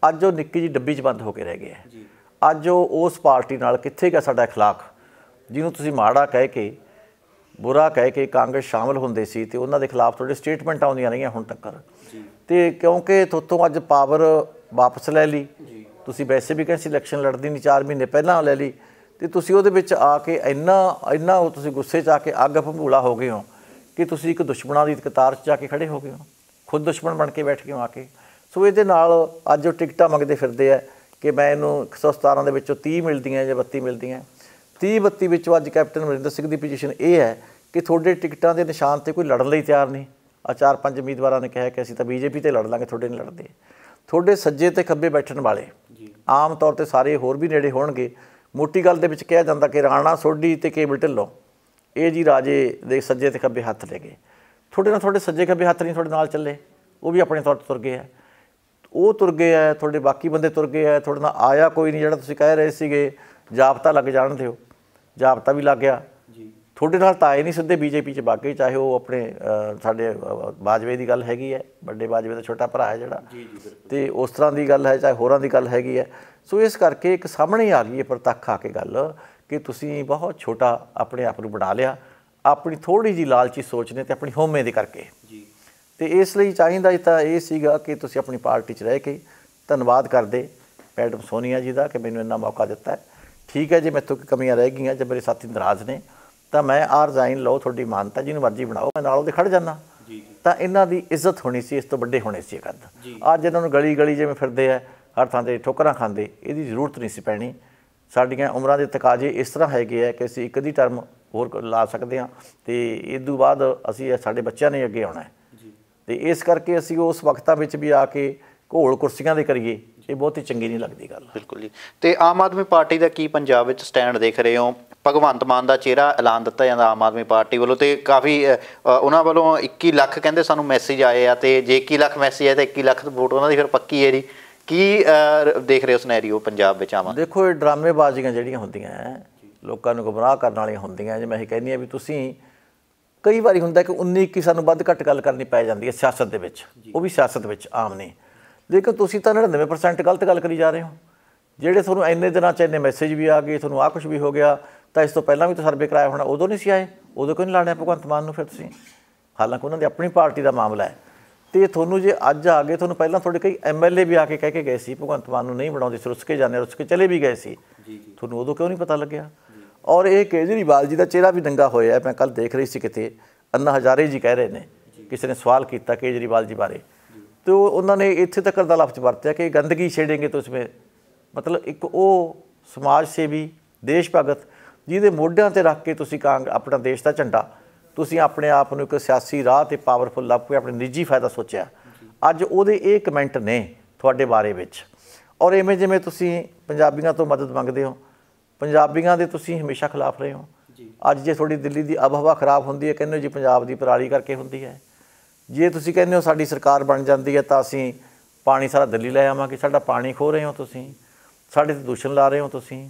S1: ਅੱਜ ਉਹ ਨਿੱਕੀ ਜੀ ਡੱਬੀ 'ਚ ਬੰਦ ਹੋ ਕੇ ਰਹਿ ਗਏ ਜੀ ਅੱਜ ਉਹ ਉਸ ਪਾਰਟੀ ਨਾਲ ਕਿੱਥੇ ਗਿਆ ਸਾਡਾ اخلاق ਜਿਹਨੂੰ ਤੁਸੀਂ ਮਾੜਾ ਕਹਿ ਕੇ ਬੁਰਾ ਕਹਿ ਕੇ ਕਾਂਗਰਸ ਸ਼ਾਮਲ ਹੁੰਦੇ ਸੀ ਤੇ ਉਹਨਾਂ ਦੇ ਖਿਲਾਫ ਤੁਹਾਡੇ ਸਟੇਟਮੈਂਟ ਆਉਂਦੀਆਂ ਰਹੀਆਂ ਹੁਣ ਤੱਕ ਤੇ ਕਿਉਂਕਿ ਤੁਹਾਤੋਂ ਅੱਜ ਪਾਵਰ ਵਾਪਸ ਲੈ ਲਈ ਤੁਸੀਂ ਵੈਸੇ ਵੀ ਕਹਿੰਦੇ ਸੀ ਇਲੈਕਸ਼ਨ ਲੜਦੀ ਨਹੀਂ 4 ਮਹੀਨੇ ਪਹਿਲਾਂ ਲੈ ਲਈ ਤੇ ਤੁਸੀਂ ਉਹਦੇ ਵਿੱਚ ਆ ਕੇ ਇੰਨਾ ਇੰਨਾ ਤੁਸੀਂ ਗੁੱਸੇ 'ਚ ਆ ਕੇ ਅੱਗ ਭੰਬੂਲਾ ਹੋ ਗਏ ਹੋ ਕਿ ਤੁਸੀਂ ਇੱਕ ਦੁਸ਼ਮਣਾਂ ਦੀ ਕਤਾਰ 'ਚ ਜਾ ਕੇ ਖੜੇ ਹੋ ਗਏ ਹੋ ਖੁਦ ਦੁਸ਼ਮਣ ਬਣ ਕੇ ਬੈਠ ਗਏ ਹੋ ਆ ਕੇ ਸੋ ਇਹਦੇ ਨਾਲ ਅੱਜ ਜੋ ਟਿਕਟਾਂ ਮੰਗਦੇ ਫਿਰਦੇ ਆ ਕਿ ਮੈਂ ਇਹਨੂੰ 117 ਦੇ ਵਿੱਚੋਂ 30 ਮਿਲਦੀਆਂ ਜਾਂ 32 ਮਿਲਦੀਆਂ 30 32 ਵਿੱਚੋਂ ਅੱਜ ਕੈਪਟਨ ਮਰਿੰਦਰ ਸਿੰਘ ਦੀ ਪੋਜੀਸ਼ਨ ਇਹ ਹੈ ਕਿ ਤੁਹਾਡੇ ਟਿਕਟਾਂ ਦੇ ਨਿਸ਼ਾਨ ਤੇ ਕੋਈ ਲੜਨ ਲਈ ਤਿਆਰ ਨਹੀਂ ਆ ਚਾਰ ਪੰਜ ਉਮੀਦਵਾਰਾਂ ਨੇ ਕਿਹਾ ਕਿ ਅਸੀਂ ਤਾਂ ਬੀਜੇਪੀ ਤੇ ਲੜ ਲਾਂਗੇ ਤੁਹਾਡੇ ਨਾਲ ਲੜਦੇ ਤੁਹਾਡੇ ਸੱਜੇ ਤੇ ਖੱਬੇ ਬੈਠਣ ਵਾਲੇ ਆਮ ਤੌਰ ਤੇ ਸਾਰੇ ਹੋਰ ਵੀ ਨੇੜੇ ਹੋਣਗੇ ਮੋਟੀ ਗੱਲ ਦੇ ਵਿੱਚ ਕਿਹਾ ਜਾਂਦਾ ਕਿ ਰਾਣਾ ਸੋਢੀ ਤੇ ਕੇਵਲ ਢਿੱਲੋਂ ਇਹ ਜੀ ਰਾਜੇ ਦੇ ਸੱਜੇ ਤੇ ਖੱਬੇ ਹੱਥ ਲੈ ਗਏ ਥੋੜੇ ਨਾਲ ਥੋੜੇ ਸੱਜੇ ਖੱਬੇ ਹੱਥ ਨਹੀਂ ਥੋੜੇ ਨਾਲ ਚੱਲੇ ਉਹ ਵੀ ਆਪਣੇ ਤੌਰ ਤੇ ਤੁਰ ਗਏ ਆ ਉਹ ਤੁਰ ਗਏ ਆ ਤੁਹਾਡੇ ਬਾਕੀ ਬੰਦੇ ਤੁਰ ਗਏ ਆ ਤੁਹਾਡੇ ਨਾਲ ਆਇਆ ਕੋਈ ਨਹੀਂ ਜਿਹੜਾ ਤੁਸੀਂ ਕਹਿ ਰਹੇ ਸੀਗੇ ਜਾਬਤਾ ਲੱਗ ਜਾਣ ਦਿਓ ਜਾਬਤਾ ਵੀ ਲੱਗ ਗਿਆ ਤੁਹਾਡੇ ਨਾਲ ਤਾਂ ਆਏ ਨਹੀਂ ਸਿੱਧੇ ਬੀਜੇਪੀ 'ਚ ਬਾਕੀ ਚਾਹੇ ਉਹ ਆਪਣੇ ਸਾਡੇ ਬਾਜਵੇ ਦੀ ਗੱਲ ਹੈਗੀ ਹੈ ਵੱਡੇ ਬਾਜਵੇ ਦਾ ਛੋਟਾ ਭਰਾ ਹੈ ਜਿਹੜਾ ਜੀ ਜੀ ਬਿਲਕੁਲ ਤੇ ਉਸ ਤਰ੍ਹਾਂ ਦੀ ਗੱਲ ਹੈ ਚਾਹੇ ਹੋਰਾਂ ਦੀ ਗੱਲ ਹੈਗੀ ਹੈ ਸੋ ਇਸ ਕਰਕੇ ਇੱਕ ਸਾਹਮਣੇ ਆ ਗਈ ਹੈ ਪ੍ਰਤੱਖ ਆ ਕੇ ਗੱਲ ਕਿ ਤੁਸੀਂ ਬਹੁਤ ਛੋਟਾ ਆਪਣੇ ਆਪ ਨੂੰ ਬਣਾ ਲਿਆ ਆਪਣੀ ਥੋੜੀ ਜੀ ਲਾਲਚੀ ਸੋਚ ਨੇ ਤੇ ਆਪਣੀ ਹਉਮੈ ਦੇ ਕਰਕੇ ਜੀ ਤੇ ਇਸ ਲਈ ਚਾਹੀਦਾ ਤਾਂ ਇਹ ਸੀਗਾ ਕਿ ਤੁਸੀਂ ਆਪਣੀ ਪਾਰਟੀ 'ਚ ਰਹਿ ਕੇ ਧੰਨਵਾਦ ਕਰਦੇ ਮੈਡਮ ਸੋਨੀਆ ਜੀ ਦਾ ਕਿ ਮੈਨੂੰ ਇੰਨਾ ਮੌਕਾ ਦਿੱਤਾ ਠੀਕ ਹੈ ਜੇ ਮੈਥੋਂ ਕਿ ਕਮੀਆਂ ਰਹਿ ਗਈਆਂ ਜੇ ਮੇਰੇ ਸਾਥੀ ਨਰਾਜ਼ ਨੇ ਤਾਂ ਮੈਂ ਆ ਰਜ਼ਾਈਨ ਲਓ ਤੁਹਾਡੀ ਮਾਨਤਾ ਜਿਹਨੂੰ ਮਰਜ਼ੀ ਬਣਾਓ ਮੈਂ ਨਾਲ ਉਹਦੇ ਖੜ ਜਾਣਾ ਤਾਂ ਇਹਨਾਂ ਦੀ ਇੱਜ਼ਤ ਹੋਣੀ ਸੀ ਇਸ ਤੋਂ ਵੱਡੇ ਹੋਣੇ ਸੀ ਕੱਦ ਅੱਜ ਇਹਨਾਂ ਨੂੰ ਗਲੀ ਗਲੀ ਜਿਵੇਂ ਫਿਰਦੇ ਆ ਹਰ ਥਾਂ ਤੇ ਠੋਕਰਾਂ ਖਾਂਦੇ ਇਹਦੀ ਜ਼ਰੂਰਤ ਨਹੀਂ ਸੀ ਪੈਣੀ ਸਾਡੀਆਂ ਉਮਰਾਂ ਦੇ ਤਕਾਜ਼ੇ ਇਸ ਤਰ੍ਹਾਂ ਹੈਗੇ ਆ ਕਿ ਅਸੀਂ ਇੱਕ ਦੀ ਟਰਮ ਹੋਰ ਲਾ ਸਕਦੇ ਆ ਤੇ ਇਸ ਤੋਂ ਬਾਅਦ ਅਸੀਂ ਸਾਡੇ ਬੱਚਿਆਂ ਨੇ ਅੱਗੇ ਆਉਣਾ ਜੀ ਤੇ ਇਸ ਕਰਕੇ ਅਸੀਂ ਉਸ ਵਕਤਾਂ ਵਿੱਚ ਵੀ ਆ ਕੇ ਘੋਲ ਕੁਰਸੀਆਂ ਦੇ ਕਰੀਏ ਇਹ ਬਹੁਤ ਹੀ ਚੰਗੀ ਨਹੀਂ ਲੱਗਦੀ ਗੱਲ ਬਿਲਕੁਲ ਜੀ ਤੇ ਆਮ
S2: ਆਦਮੀ ਪਾਰਟੀ ਦਾ ਕੀ ਪੰਜਾਬ ਵਿੱਚ ਸਟੈਂਡ ਦੇਖ ਰਹੇ ਹੋ ਭਗਵੰਤ ਮਾਨ ਦਾ ਚਿਹਰਾ ਐਲਾਨ ਦਿੱਤਾ ਜਾਂਦਾ ਆਮ ਆਦਮੀ ਪਾਰਟੀ ਵੱਲੋਂ ਤੇ ਕਾਫੀ ਉਹਨਾਂ ਵੱਲੋਂ 21 ਲੱਖ ਕਹਿੰਦੇ ਸਾਨੂੰ ਮੈਸੇਜ ਆਏ ਆ ਤੇ ਜੇ 21 ਲੱਖ ਮੈਸੇਜ ਆਏ ਤਾਂ 21 ਲੱਖ ਵੋਟ ਉਹਨਾਂ ਦੀ ਫਿਰ ਪੱਕੀ ਹੈ ਜੀ ਕੀ ਦੇਖ ਰਹੇ ਹੋ ਸਿਨੈਰੀਓ ਪੰਜਾਬ ਵਿੱਚ ਆਵਾਂ
S1: ਦੇਖੋ ਇਹ ਡਰਾਮੇਬਾਜ਼ੀਆਂ ਜਿਹੜੀਆਂ ਹੁੰਦੀਆਂ ਲੋਕਾਂ ਨੂੰ ਗੁੰਮਰਾਹ ਕਰਨ ਵਾਲੀਆਂ ਹੁੰਦੀਆਂ ਜਿਵੇਂ ਇਹ ਆ ਵੀ ਤੁਸੀਂ ਕਈ ਵਾਰੀ ਹੁੰਦਾ ਕਿ 19 21 ਸਾਨੂੰ ਵੱਧ ਘੱਟ ਗੱਲ ਕਰਨੀ ਪੈ ਜਾਂਦੀ ਹੈ ਸਿਆਸਤ ਦੇ ਵਿੱਚ ਉਹ ਵੀ ਸਿਆਸਤ ਵਿੱਚ ਆਮ ਨਹੀਂ ਦੇਖੋ ਤੁਸੀਂ ਤਾਂ 99% ਗਲਤ ਗੱਲ ਕਰੀ ਜਾ ਰਹੇ ਹੋ ਜਿਹੜੇ ਤੁਹਾਨੂੰ ਇੰਨੇ ਦਿਨਾਂ ਚ ਇੰਨੇ ਮੈਸੇਜ ਵੀ ਆ ਗਏ ਤੁਹਾਨੂੰ ਆ ਕੁਝ ਵੀ ਹੋ ਗਿਆ ਤਾਂ ਇਸ ਤੋਂ ਪਹਿਲਾਂ ਵੀ ਤਾਂ ਸਰਵੇ ਕਰਾਇਆ ਹੋਣਾ ਉਦੋਂ ਨਹੀਂ ਸੀ ਆਏ ਉਦੋਂ ਕਿਉਂ ਨਹੀਂ ਲਾੜਿਆ ਭਗਵੰਤ ਮਾਨ ਨੂੰ ਫਿਰ ਤੁਸੀਂ ਹਾਲਾਂਕਿ ਉਹਨਾਂ ਦੀ ਆਪਣੀ ਪਾਰਟੀ ਦਾ ਮਾਮਲਾ ਹੈ ਤੇ ਤੁਹਾਨੂੰ ਜੇ ਅੱਜ ਆ ਗਏ ਤੁਹਾਨੂੰ ਪਹਿਲਾਂ ਤੁਹਾਡੇ ਕਈ ਐਮਐਲਏ ਵੀ ਆ ਕੇ ਕਹਿ ਕੇ ਗਏ ਸੀ ਭਗਵੰਤ ਮਾਨ ਨੂੰ ਨਹੀਂ ਬਣਾਉਂਦੇ ਸਿਰ ਉਸਕੇ ਜਾਂਦੇ ਰੁੱਸ ਚਲੇ ਵੀ ਗਏ ਸੀ ਤੁਹਾਨੂੰ ਉਦੋਂ ਕਿਉਂ ਨਹੀਂ ਪਤਾ ਲੱਗਿਆ ਔਰ ਇਹ ਕੇਜਰੀਵਾਲ ਜੀ ਦਾ ਚਿਹਰਾ ਵੀ ਦੰਗਾ ਹੋਇਆ ਮੈਂ ਕੱਲ ਦੇਖ ਰਹੀ ਸੀ ਕਿਤੇ ਅੰਨਾ ਹਜ਼ਾਰੇ ਜੀ ਕਹਿ ਰਹੇ ਨੇ ਕਿਸੇ ਨੇ ਸਵਾਲ ਕੀਤਾ ਕੇਜਰੀਵਾਲ ਜੀ ਬਾਰੇ ਤੇ ਉਹਨਾਂ ਨੇ ਇੱਥੇ ਤੱਕ ਦਾ ਲਫ਼ਜ਼ ਵਰਤਿਆ ਕਿ ਗੰਦਗੀ ਛੇੜेंगे ਤੁਸੀਂ उसमें ਮਤਲਬ ਇੱਕ ਉਹ ਸਮਾਜ ਸੇਵੀ ਦੇਸ਼ ਭਗਤ ਜਿਹਦੇ ਮੋਢਿਆਂ ਤੇ ਰੱਖ ਕੇ ਤੁਸੀਂ ਕਾਂਗ ਆਪਣਾ ਦੇਸ਼ ਦਾ ਝੰਡਾ ਤੁਸੀਂ ਆਪਣੇ ਆਪ ਨੂੰ ਇੱਕ ਸਿਆਸੀ ਰਾਹ ਤੇ ਪਾਵਰਫੁਲ ਲੱਭ ਕੇ ਆਪਣੇ ਨਿੱਜੀ ਫਾਇਦਾ ਸੋਚਿਆ ਅੱਜ ਉਹਦੇ ਇਹ ਕਮੈਂਟ ਨੇ ਤੁਹਾਡੇ ਬਾਰੇ ਵਿੱਚ ਔਰ ਐਵੇਂ ਜਿਵੇਂ ਤੁਸੀਂ ਪੰਜਾਬੀਆਂ ਤੋਂ ਮਦਦ ਮੰਗਦੇ ਹੋ ਪੰਜਾਬੀਆਂ ਦੇ ਤੁਸੀਂ ਹਮੇਸ਼ਾ ਖਿਲਾਫ ਰਹੇ ਹੋ ਅੱਜ ਜੇ ਤੁਹਾਡੀ ਦਿੱਲੀ ਦੀ ਆਬਹਵਾ ਖਰਾਬ ਹੁੰਦੀ ਹੈ ਕਹਿੰਦੇ ਜੀ ਪੰਜਾਬ ਦੀ ਪਰਾਲੀ ਕਰਕੇ ਹੁੰਦੀ ਹੈ ਜੇ ਤੁਸੀਂ ਕਹਿੰਦੇ ਹੋ ਸਾਡੀ ਸਰਕਾਰ ਬਣ ਜਾਂਦੀ ਹੈ ਤਾਂ ਅਸੀਂ ਪਾਣੀ ਸਾਰਾ ਦਿੱਲੀ ਲੈ ਆਵਾਂਗੇ ਸਾਡਾ ਪਾਣੀ ਖੋ ਰਹੇ ਹੋ ਤੁਸੀਂ ਸਾਡੇ ਤੇ ਦੂਸ਼ਣ ਲਾ ਰਹੇ ਹੋ ਤੁਸੀਂ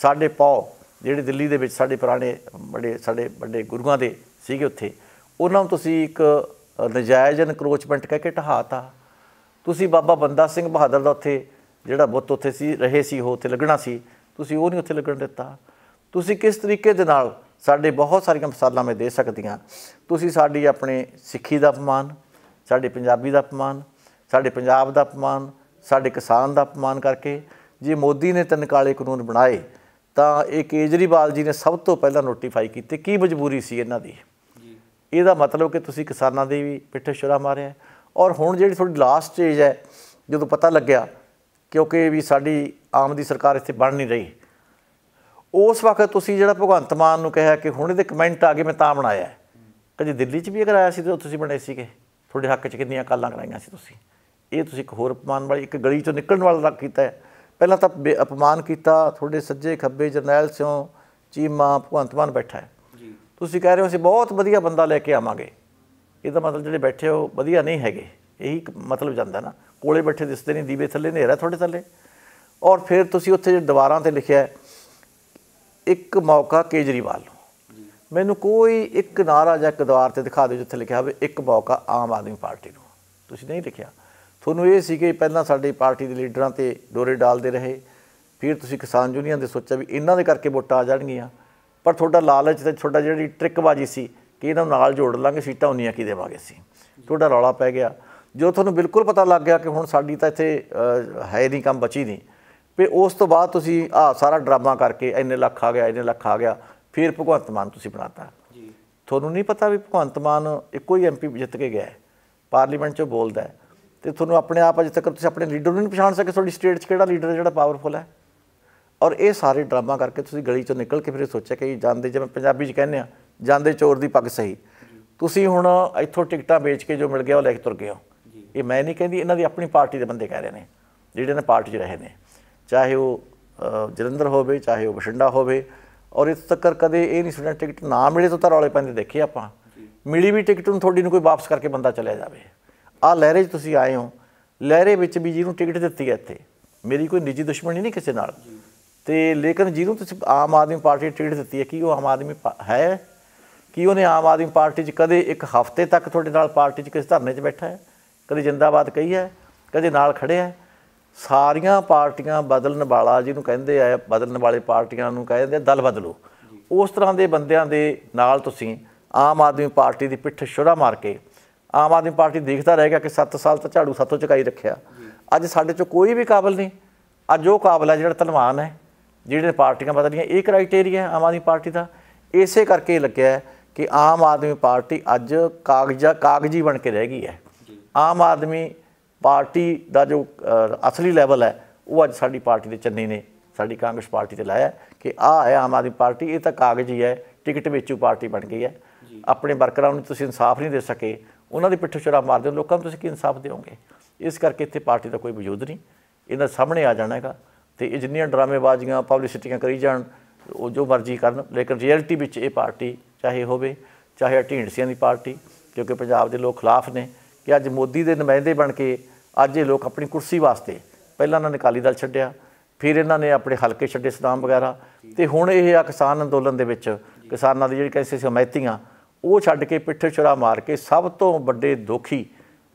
S1: ਸਾਡੇ ਪੌ ਜਿਹੜੇ ਦਿੱਲੀ ਦੇ ਵਿੱਚ ਸਾਡੇ ਪੁਰਾਣੇ ਬੜੇ ਸਾਡੇ ਵੱਡੇ ਗੁਰੂਆਂ ਦੇ ਸੀਗੇ ਉੱਥੇ ਉਹਨਾਂ ਨੂੰ ਤੁਸੀਂ ਇੱਕ ਨਜਾਇਜ਼ ਇਨਕਰੋਚਮੈਂਟ ਕਹਿ ਕੇ ਢਹਾਤਾ ਤੁਸੀਂ ਬਾਬਾ ਬੰਦਾ ਸਿੰਘ ਬਹਾਦਰ ਦਾ ਉੱਥੇ ਜਿਹੜਾ ਬੁੱਤ ਉੱਥੇ ਸੀ ਰਹੇ ਸੀ ਉਹ ਉੱਥੇ ਲੱਗਣਾ ਸੀ ਤੁਸੀਂ ਉਹ ਨਹੀਂ ਉੱਥੇ ਲੱਗਣ ਦਿੱਤਾ ਤੁਸੀਂ ਕਿਸ ਤਰੀਕੇ ਦੇ ਨਾਲ ਸਾਡੇ ਬਹੁਤ ਸਾਰੀਆਂ ਮਸਾਲਾਂ ਮੈਂ ਦੇ ਸਕਦੀਆਂ ਤੁਸੀਂ ਸਾਡੀ ਆਪਣੇ ਸਿੱਖੀ ਦਾ ਅਪਮਾਨ ਸਾਡੇ ਪੰਜਾਬੀ ਦਾ ਅਪਮਾਨ ਸਾਡੇ ਪੰਜਾਬ ਦਾ ਅਪਮਾਨ ਸਾਡੇ ਕਿਸਾਨ ਦਾ ਅਪਮਾਨ ਕਰਕੇ ਜੇ ਮੋਦੀ ਨੇ ਤਿੰਨ ਕਾਲੇ ਕਾਨੂੰਨ ਬਣਾਏ ਤਾਂ ਇਹ ਕੇਜਰੀਵਾਲ ਜੀ ਨੇ ਸਭ ਤੋਂ ਪਹਿਲਾਂ ਨੋਟੀਫਾਈ ਕੀਤੇ ਕੀ ਮਜਬੂਰੀ ਸੀ ਇਹਨਾਂ ਦੀ ਇਹਦਾ ਮਤਲਬ ਕਿ ਤੁਸੀਂ ਕਿਸਾਨਾਂ ਦੇ ਵੀ ਪਿੱਠੇ ਛੁਰਾ ਮਾਰਿਆ ਔਰ ਹੁਣ ਜਿਹੜੀ ਤੁਹਾਡੀ ਲਾਸਟ ਸਟੇਜ ਹੈ ਜਦੋਂ ਪਤਾ ਲੱਗਿਆ ਕਿਉਂਕਿ ਵੀ ਸਾਡੀ ਆਮ ਦੀ ਸਰਕਾਰ ਇੱਥੇ ਬਣ ਨਹੀਂ ਰਹੀ ਉਸ ਵਕਤ ਤੁਸੀਂ ਜਿਹੜਾ ਭਗਵੰਤ ਮਾਨ ਨੂੰ ਕਿਹਾ ਕਿ ਹੁਣ ਇਹਦੇ ਕਮੈਂਟ ਆ ਗਏ ਮੈਂ ਤਾਂ ਬਣਾਇਆ ਕਦੇ ਦਿੱਲੀ 'ਚ ਵੀ ਕਰਾਇਆ ਸੀ ਤੇ ਤੁਸੀਂ ਬਣਾਏ ਸੀਗੇ ਤੁਹਾਡੇ ਹੱਕ 'ਚ ਕਿੰਨੀਆਂ ਕਾਲਾਂ ਕਰਾਈਆਂ ਸੀ ਤੁਸੀਂ ਇਹ ਤੁਸੀਂ ਇੱਕ ਹੋਰ ਅਪਮਾਨ ਵਾਲੀ ਇੱਕ ਗਲੀ 'ਚੋਂ ਨਿਕਲਣ ਵਾਲਾ ਕੀਤਾ ਹੈ ਪਹਿਲਾਂ ਤਾਂ ਅਪਮਾਨ ਕੀਤਾ ਤੁਹਾਡੇ ਸੱਜੇ ਖੱਬੇ ਜਰਨੈਲ ਸਿਓ ਚੀਮਾ ਭਗਵੰਤ ਮਾਨ ਬੈਠਾ ਹੈ ਜੀ ਤੁਸੀਂ ਕਹਿ ਰਹੇ ਹੋ ਅਸੀਂ ਬਹੁਤ ਵਧੀਆ ਬੰਦਾ ਲੈ ਕੇ ਆਵਾਂਗੇ ਇਹਦਾ ਮਤਲਬ ਜਿਹੜੇ ਬੈਠੇ ਹੋ ਵਧੀਆ ਨਹੀਂ ਹੈਗੇ ਇਹੀ ਮਤਲਬ ਜਾਂਦਾ ਨਾ ਕੋਲੇ ਬੈਠੇ ਦਿਸਦੇ ਨਹੀਂ ਦੀਵੇ ਥੱਲੇ ਹਨੇਰਾ ਤੁਹਾਡੇ ਥੱਲੇ ਔਰ ਫਿਰ ਤੁਸੀਂ ਉੱਥੇ ਜਿਹੜੇ ਦੀਵਾਰਾਂ ਤੇ ਲਿਖਿਆ ਇੱਕ ਮੌਕਾ ਕੇਜਰੀਵਾਲ ਨੂੰ ਮੈਨੂੰ ਕੋਈ ਇੱਕ ਨਾਰਾ ਜਾਂ ਇੱਕ ਦੀਵਾਰ ਤੇ ਦਿਖਾ ਦਿਓ ਜਿੱਥੇ ਲਿਖਿਆ ਹੋਵੇ ਇੱਕ ਮੌਕਾ ਆਮ ਆਦਮੀ ਪਾਰਟੀ ਨੂੰ ਤੁਸੀਂ ਨਹੀਂ ਲਿਖਿਆ ਤੁਹਾਨੂੰ ਇਹ ਸੀ ਕਿ ਪਹਿਲਾਂ ਸਾਡੀ ਪਾਰਟੀ ਦੇ ਲੀਡਰਾਂ ਤੇ ਡੋਰੇ ਡਾਲਦੇ ਰਹੇ ਫਿਰ ਤੁਸੀਂ ਕਿਸਾਨ ਯੂਨੀਅਨ ਦੇ ਸੋਚਿਆ ਵੀ ਇਹਨਾਂ ਦੇ ਕਰਕੇ ਵੋਟਾਂ ਆ ਜਾਣਗੀਆਂ ਪਰ ਤੁਹਾਡਾ ਲਾਲਚ ਤੇ ਤੁਹਾਡਾ ਜਿਹੜੀ ਟ੍ਰਿਕਬਾਜੀ ਸੀ ਕਿ ਇਹਨਾਂ ਨਾਲ ਜੋੜ ਲਾਂਗੇ ਸੀਟਾਂ ਉਨੀਆਂ ਕੀ ਦੇਵਾਂਗੇ ਸੀ ਤੁਹਾਡਾ ਰੌਲਾ ਪੈ ਗਿਆ ਜੋ ਤੁਹਾਨੂੰ ਬਿਲਕੁਲ ਪਤਾ ਲੱਗ ਗਿਆ ਕਿ ਹੁਣ ਸਾਡੀ ਤਾਂ ਇੱਥੇ ਹੈ ਨਹੀਂ ਕੰਮ ਬਚੀ ਨਹੀਂ ਫਿਰ ਉਸ ਤੋਂ ਬਾਅਦ ਤੁਸੀਂ ਆ ਸਾਰਾ ਡਰਾਮਾ ਕਰਕੇ ਇੰਨੇ ਲੱਖ ਆ ਗਿਆ ਇੰਨੇ ਲੱਖ ਆ ਗਿਆ ਫਿਰ ਭਗਵੰਤ ਮਾਨ ਤੁਸੀਂ ਬਣਾਤਾ ਜੀ ਤੁਹਾਨੂੰ ਨਹੀਂ ਪਤਾ ਵੀ ਭਗਵੰਤ ਮਾਨ ਇੱਕੋ ਹੀ ਐਮਪੀ ਜਿੱਤ ਕੇ ਗਿਆ ਪਾਰਲੀਮੈਂਟ 'ਚ ਬੋਲਦਾ ਹੈ ਤੇ ਤੁਹਾਨੂੰ ਆਪਣੇ ਆਪ ਅਜੇ ਤੱਕ ਤੁਸੀਂ ਆਪਣੇ ਲੀਡਰ ਨੂੰ ਨਹੀਂ ਪਛਾਣ ਸਕੇ ਤੁਹਾਡੀ ਸਟੇਟ 'ਚ ਕਿਹੜਾ ਲੀਡਰ ਜਿਹੜਾ ਪਾਵਰਫੁਲ ਹੈ ਔਰ ਇਹ ਸਾਰੇ ਡਰਾਮਾ ਕਰਕੇ ਤੁਸੀਂ ਗਲੀ 'ਚੋਂ ਨਿਕਲ ਕੇ ਫਿਰ ਸੋਚਿਆ ਕਿ ਜਾਂਦੇ ਜਿਵੇਂ ਪੰਜਾਬੀ 'ਚ ਕਹਿੰਦੇ ਆ ਜਾਂਦੇ ਚੋਰ ਦੀ ਪੱਗ ਸਹੀ ਤੁਸੀਂ ਹੁਣ ਇੱਥੋਂ ਟਿਕਟਾਂ ਵੇਚ ਕੇ ਜੋ ਮਿਲ ਗਿਆ ਉਹ ਲੈ ਕੇ ਤੁਰ ਗਏ ਹੋ ਇਹ ਮੈਂ ਨਹੀਂ ਕਹਿੰਦੀ ਇਹਨਾਂ ਦੀ ਆਪਣੀ ਪਾਰਟੀ ਦੇ ਬੰਦੇ ਕਹਿ ਰਹੇ ਨੇ ਜਿਹੜੇ ਨੇ ਪਾਰਟੀ 'ਚ ਰਹੇ ਨੇ ਚਾਹੇ ਉਹ ਜਲੰਧਰ ਹੋਵੇ ਚਾਹੇ ਉਹ ਬਸ਼ੰਡਾ ਹੋਵੇ ਔਰ ਇਸ ਤੱਕਰ ਕਦੇ ਇਹ ਨਹੀਂ ਸੁਣਿਆ ਟਿਕਟ ਨਾ ਮਿਲੇ ਤਾਂ ਤਾਂ ਰੌਲੇ ਪੈਂਦੇ ਦੇਖੇ ਆਪਾਂ ਮਿਲੀ ਵੀ ਟਿਕਟ ਨੂੰ ਤੁਹਾਡੀ ਨੂੰ ਕੋਈ ਵਾਪਸ ਕਰਕੇ ਬੰਦਾ ਚਲਿਆ ਜਾਵੇ ਆ ਲਹਿਰੇ 'ਚ ਤੁਸੀਂ ਆਏ ਹੋ ਲਹਿਰੇ ਵਿੱਚ ਵੀ ਜਿਹਨੂੰ ਟਿਕਟ ਦਿੱਤੀ ਹੈ ਇੱਥੇ ਮੇਰੀ ਕੋਈ ਨਿੱਜੀ ਦੁਸ਼ਮਣੀ ਨਹੀਂ ਕਿਸੇ ਨਾਲ ਤੇ ਲੇਕਿਨ ਜਿਹਨੂੰ ਤੁਸੀਂ ਆਮ ਆਦਮੀ ਪਾਰਟੀ ਟਿਕਟ ਦਿੱਤੀ ਹੈ ਕਿ ਉਹ ਆਮ ਆਦਮੀ ਹੈ ਕਿ ਉਹਨੇ ਆਮ ਆਦਮੀ ਪਾਰਟੀ 'ਚ ਕਦੇ ਇੱਕ ਹਫ਼ਤੇ ਤੱਕ ਤੁਹਾਡੇ ਨਾਲ ਪਾਰਟੀ 'ਚ ਕਿਸੇ ਧਰਨੇ 'ਚ ਬੈਠਾ ਹੈ ਕਦੇ ਜਿੰਦਾਬਾਦ ਕਹੀ ਹੈ ਕਦੇ ਨਾਲ ਖੜਿਆ ਹੈ ਸਾਰੀਆਂ ਪਾਰਟੀਆਂ ਬਦਲਣ ਵਾਲਾ ਜਿਹਨੂੰ ਕਹਿੰਦੇ ਆ ਬਦਲਣ ਵਾਲੇ ਪਾਰਟੀਆਂ ਨੂੰ ਕਹਿੰਦੇ ਦਲ ਬਦਲੋ ਉਸ ਤਰ੍ਹਾਂ ਦੇ ਬੰਦਿਆਂ ਦੇ ਨਾਲ ਤੁਸੀਂ ਆਮ ਆਦਮੀ ਪਾਰਟੀ ਦੀ ਪਿੱਠ ਛੁਰਾ ਮਾਰ ਕੇ ਆਮ ਆਦਮੀ ਪਾਰਟੀ ਦੇਖਦਾ ਰਹੇਗਾ ਕਿ 7 ਸਾਲ ਤੱਕ ਝਾੜੂ ਸਾਥੋਂ ਚਕਾਈ ਰੱਖਿਆ ਅੱਜ ਸਾਡੇ ਚੋਂ ਕੋਈ ਵੀ ਕਾਬਲ ਨਹੀਂ ਅੱਜ ਉਹ ਕਾਬਲ ਹੈ ਜਿਹੜਾ ਧਨਵਾਨ ਹੈ ਜਿਹੜੇ ਪਾਰਟੀਆਂ ਬਦਲੀਆਂ ਇਹ ਕ੍ਰਾਈਟੇਰੀਆ ਆਮ ਆਦਮੀ ਪਾਰਟੀ ਦਾ ਇਸੇ ਕਰਕੇ ਲੱਗਿਆ ਕਿ ਆਮ ਆਦਮੀ ਪਾਰਟੀ ਅੱਜ ਕਾਗਜ਼ਾ ਕਾਗਜ਼ੀ ਬਣ ਕੇ ਰਹਿ ਗਈ ਹੈ ਆਮ ਆਦਮੀ ਪਾਰਟੀ ਦਾ ਜੋ ਅਸਲੀ ਲੈਵਲ ਹੈ ਉਹ ਅੱਜ ਸਾਡੀ ਪਾਰਟੀ ਦੇ ਚੰਨੀ ਨੇ ਸਾਡੀ ਕਾਂਗਰਸ ਪਾਰਟੀ ਤੇ ਲਾਇਆ ਕਿ ਆ ਹੈ ਆਮ ਆਦਮੀ ਪਾਰਟੀ ਇਹ ਤਾਂ ਕਾਗਜ਼ੀ ਹੈ ਟਿਕਟ ਵੇਚੂ ਪਾਰਟੀ ਬਣ ਗਈ ਹੈ ਆਪਣੇ ਵਰਕਰਾਂ ਨੂੰ ਤੁਸੀਂ ਇਨਸਾਫ ਨਹੀਂ ਦੇ ਸਕੇ ਉਹਨਾਂ ਦੀ ਪਿੱਠ ਚੜਾ ਮਾਰਦੇ ਹੋ ਲੋਕਾਂ ਨੂੰ ਤੁਸੀਂ ਕੀ ਇਨਸਾਫ ਦਿਓਗੇ ਇਸ ਕਰਕੇ ਇੱਥੇ ਪਾਰਟੀ ਦਾ ਕੋਈ ਵਜੂਦ ਨਹੀਂ ਇਹਨਾਂ ਸਾਹਮਣੇ ਆ ਜਾਣਾ ਹੈਗਾ ਤੇ ਇਹ ਜਿੰਨੀਆਂ ਡਰਾਮੇਬਾਜ਼ੀਆਂ ਪਬਲਿਸਿਟੀਆਂ ਕਰੀ ਜਾਣ ਉਹ ਜੋ ਮਰਜ਼ੀ ਕਰਨ ਲੇਕਿਨ ਰਿਐਲਿਟੀ ਵਿੱਚ ਇਹ ਪਾਰਟੀ ਚਾਹੇ ਹੋਵੇ ਚਾਹੇ ਢੀਂਡਸੀਆਂ ਦੀ ਪਾਰਟੀ ਕਿਉਂਕਿ ਪੰਜਾਬ ਦੇ ਲੋਕ ਖਿਲਾਫ ਨੇ ਕਿ ਅੱਜ ਮੋਦੀ ਦੇ ਨੁਮਾਇੰਦੇ ਬਣ ਕੇ ਅੱਜ ਇਹ ਲੋਕ ਆਪਣੀ ਕੁਰਸੀ ਵਾਸਤੇ ਪਹਿਲਾਂ ਇਹਨਾਂ ਨੇ ਕਾਲੀ ਦਲ ਛੱਡਿਆ ਫਿਰ ਇਹਨਾਂ ਨੇ ਆਪਣੇ ਹਲਕੇ ਛੱਡੇ ਸਦਾਮ ਵਗੈਰਾ ਤੇ ਹੁਣ ਇਹ ਆ ਕਿਸਾਨ ਅੰਦੋਲਨ ਦੇ ਵਿੱਚ ਕਿਸਾਨਾਂ ਦੀ ਜਿਹੜੀ ਕਹਿੰਦੇ ਸੀ ਹਮਾਇਤੀਆਂ ਉਹ ਛੱਡ ਕੇ ਪਿੱਠੇ ਛੁਰਾ ਮਾਰ ਕੇ ਸਭ ਤੋਂ ਵੱਡੇ ਦੁਖੀ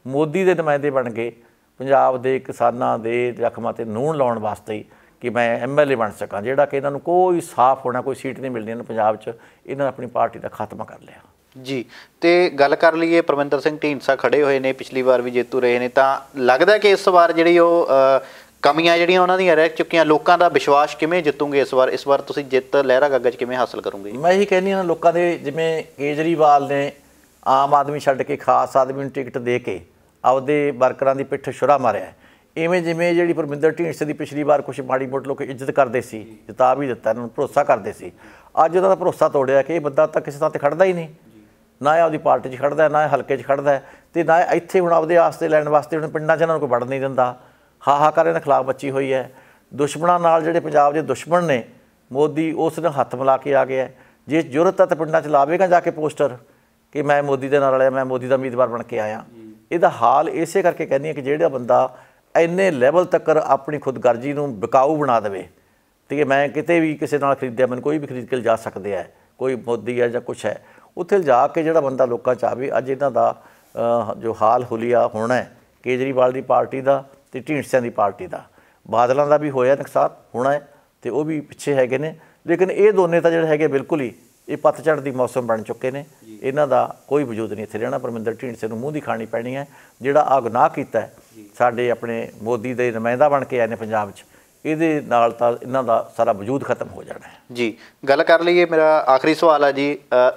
S1: ਮੋਦੀ ਦੇ ਨੁਮਾਇੰਦੇ ਬਣ ਗਏ ਪੰਜਾਬ ਦੇ ਕਿਸਾਨਾਂ ਦੇ ਜ਼ਖਮਾਂ ਤੇ ਨੂਣ ਲਾਉਣ ਵਾਸਤੇ ਕਿ ਮੈਂ ਐਮਐਲਏ ਬਣ ਸਕਾਂ ਜਿਹੜਾ ਕਿ ਇਹਨਾਂ ਨੂੰ ਕੋਈ ਸਾਫ਼ ਹੋਣਾ ਕੋਈ ਸੀਟ ਨਹੀਂ ਮਿਲਦੀ ਇਹਨਾਂ ਪੰਜਾਬ 'ਚ ਇਹਨਾਂ ਆਪਣੀ ਪਾਰਟੀ ਦਾ ਖਾਤਮਾ ਕਰ ਲਿਆ
S2: ਜੀ ਤੇ ਗੱਲ ਕਰ ਲਈਏ ਪਰਮਿੰਦਰ ਸਿੰਘ ਢੀਂਡਸਾ ਖੜੇ ਹੋਏ ਨੇ ਪਿਛਲੀ ਵਾਰ ਵੀ ਜੇਤੂ ਰਹੇ ਨੇ ਤਾਂ ਲੱਗਦਾ ਕਿ ਇਸ ਵਾਰ ਜਿਹੜੀ ਉਹ ਕਮੀਆਂ ਜਿਹੜੀਆਂ ਉਹਨਾਂ ਦੀਆਂ ਰਹਿ ਚੁੱਕੀਆਂ ਲੋਕਾਂ ਦਾ ਵਿਸ਼ਵਾਸ ਕਿਵੇਂ ਜਿੱਤੂਗੇ ਇਸ ਵਾਰ ਇਸ ਵਾਰ ਤੁਸੀਂ ਜਿੱਤ ਲਹਿਰਾ ਗੱਗਜ ਕਿਵੇਂ ਹਾਸਲ ਕਰੋਗੇ
S1: ਮੈਂ ਇਹੀ ਕਹਿੰਦੀ ਹਾਂ ਲੋਕਾਂ ਦੇ ਜਿਵੇਂ ਕੇਜਰੀਵਾਲ ਨੇ ਆਮ ਆਦਮੀ ਛੱਡ ਕੇ ਖਾਸ ਆਦਮੀ ਨੂੰ ਟਿਕਟ ਦੇ ਕੇ ਆਪਦੇ ਵਰਕਰਾਂ ਦੀ ਪਿੱਠ ਛੁਰਾ ਮਾਰਿਆ ਇਵੇਂ ਜਿਵੇਂ ਜਿਹੜੀ ਪਰਮਿੰਦਰ ਢੀਂਡਸੇ ਦੀ ਪਿਛਲੀ ਵਾਰ ਕੁਝ ਮਾੜੀ ਮੋਟ ਲੋਕ ਇੱਜ਼ਤ ਕਰਦੇ ਸੀ ਜਿਤਾ ਵੀ ਦਿੱਤਾ ਇਹਨਾਂ ਨੂੰ ਭਰੋਸਾ ਕਰਦੇ ਸੀ ਅੱਜ ਉਹਨਾਂ ਦਾ ਭਰੋਸਾ ਤੋੜਿਆ ਕਿ ਇਹ ਬੰਦਾ ਤਾਂ ਕਿਸੇ ਥਾਂ ਤੇ ਖੜਦਾ ਹੀ ਨਹੀਂ ਨਾ ਇਹ ਆਪਦੀ ਪਾਰਟੀ 'ਚ ਖੜਦਾ ਨਾ ਇਹ ਹਲਕੇ 'ਚ ਖੜਦਾ ਤੇ ਨਾ ਇੱਥੇ ਹੁਣ ਆਪਦੇ ਆਸਤੇ ਲੈਣ ਵਾਸਤੇ ਹੁਣ ਪਿੰਡਾਂ 'ਚ ਇਹਨਾਂ ਨੂੰ ਕੋਈ ਵੜ ਨਹੀਂ ਦਿੰਦਾ ਹਾਹਾਕਾਰ ਦੇ ਖਿਲਾਫ ਬੱਚੀ ਹੋਈ ਹੈ ਦੁਸ਼ਮਣਾਂ ਨਾਲ ਜਿਹੜੇ ਪੰਜਾਬ ਦੇ ਦੁਸ਼ਮਣ ਨੇ ਮੋਦੀ ਉਸ ਨੇ ਹੱਥ ਮਿਲਾ ਕੇ ਆ ਗਿਆ ਜੇ ਜੁਰਤ ਤੇ ਪਿੰਡਾਂ 'ਚ ਲਾਵੇਗਾ ਜਾ ਕੇ ਪੋਸਟਰ ਕਿ ਮੈਂ ਮੋਦੀ ਦੇ ਨਾਲ ਵਾਲਿਆ ਮੈਂ ਮੋਦੀ ਦਾ ਉਮੀਦਵਾਰ ਬਣ ਕੇ ਆਇਆ ਇਹਦਾ ਹਾਲ ਇਸੇ ਕਰਕੇ ਕਹਿੰਦੀ ਹੈ ਕਿ ਜਿਹੜਾ ਬੰਦਾ ਇੰਨੇ ਲੈਵਲ ਤੱਕ ਆਪਣੀ ਖੁਦਗਰਜ਼ੀ ਨੂੰ ਬਕਾਊ ਬਣਾ ਦੇਵੇ ਤੇ ਮੈਂ ਕਿਤੇ ਵੀ ਕਿਸੇ ਨਾਲ ਖਰੀਦਿਆ ਮੈਨੂੰ ਕੋਈ ਵੀ ਖਰੀਦ ਕੇ ਜਾ ਸਕਦੇ ਆ ਕੋਈ ਮੋਦੀ ਹੈ ਜਾਂ ਕੁਛ ਹੈ ਉੱਥੇ ਜਾ ਕੇ ਜਿਹੜਾ ਬੰਦਾ ਲੋਕਾਂ ਚ ਆਵੇ ਅੱਜ ਇਹਨਾਂ ਦਾ ਜੋ ਹਾਲ ਹੁਲੀਆ ਹੋਣਾ ਹੈ ਕੇਜਰੀਵਾਲ ਦੀ ਪਾਰਟੀ ਦਾ ਤੇ ਢੀਂਡਸਿਆਂ ਦੀ ਪਾਰਟੀ ਦਾ ਬਾਦਲਾਂ ਦਾ ਵੀ ਹੋਇਆ ਨੁਕਸਾਨ ਹੋਣਾ ਹੈ ਤੇ ਉਹ ਵੀ ਪਿੱਛੇ ਹੈਗੇ ਨੇ ਲੇਕਿਨ ਇਹ ਦੋਨੇ ਤਾਂ ਜਿਹੜੇ ਹੈਗੇ ਬਿਲਕੁਲ ਹੀ ਇਹ ਪਤਝੜ ਦੀ ਮੌਸਮ ਬਣ ਚੁੱਕੇ ਨੇ ਇਹਨਾਂ ਦਾ ਕੋਈ ਵਜੂਦ ਨਹੀਂ ਇੱਥੇ ਰਹਿਣਾ ਪਰਮਿੰਦਰ ਢੀਂਡਸੇ ਨੂੰ ਮੂੰਹ ਦੀ ਖਾਣੀ ਪੈਣੀ ਹੈ ਜਿਹੜਾ ਆ ਕੀਤਾ ਸਾਡੇ ਆਪਣੇ ਮੋਦੀ ਦੇ ਨੁਮਾਇੰਦਾ ਬਣ ਕੇ ਆਏ ਨੇ ਪੰਜਾਬ 'ਚ ਇਹਦੇ ਨਾਲ ਤਾਂ ਇਹਨਾਂ ਦਾ ਸਾਰਾ ਵਜੂਦ ਖਤਮ ਹੋ ਜਾਣਾ
S2: ਜੀ ਗੱਲ ਕਰ ਲਈਏ ਮੇਰਾ ਆਖਰੀ ਸਵਾਲ ਆ ਜੀ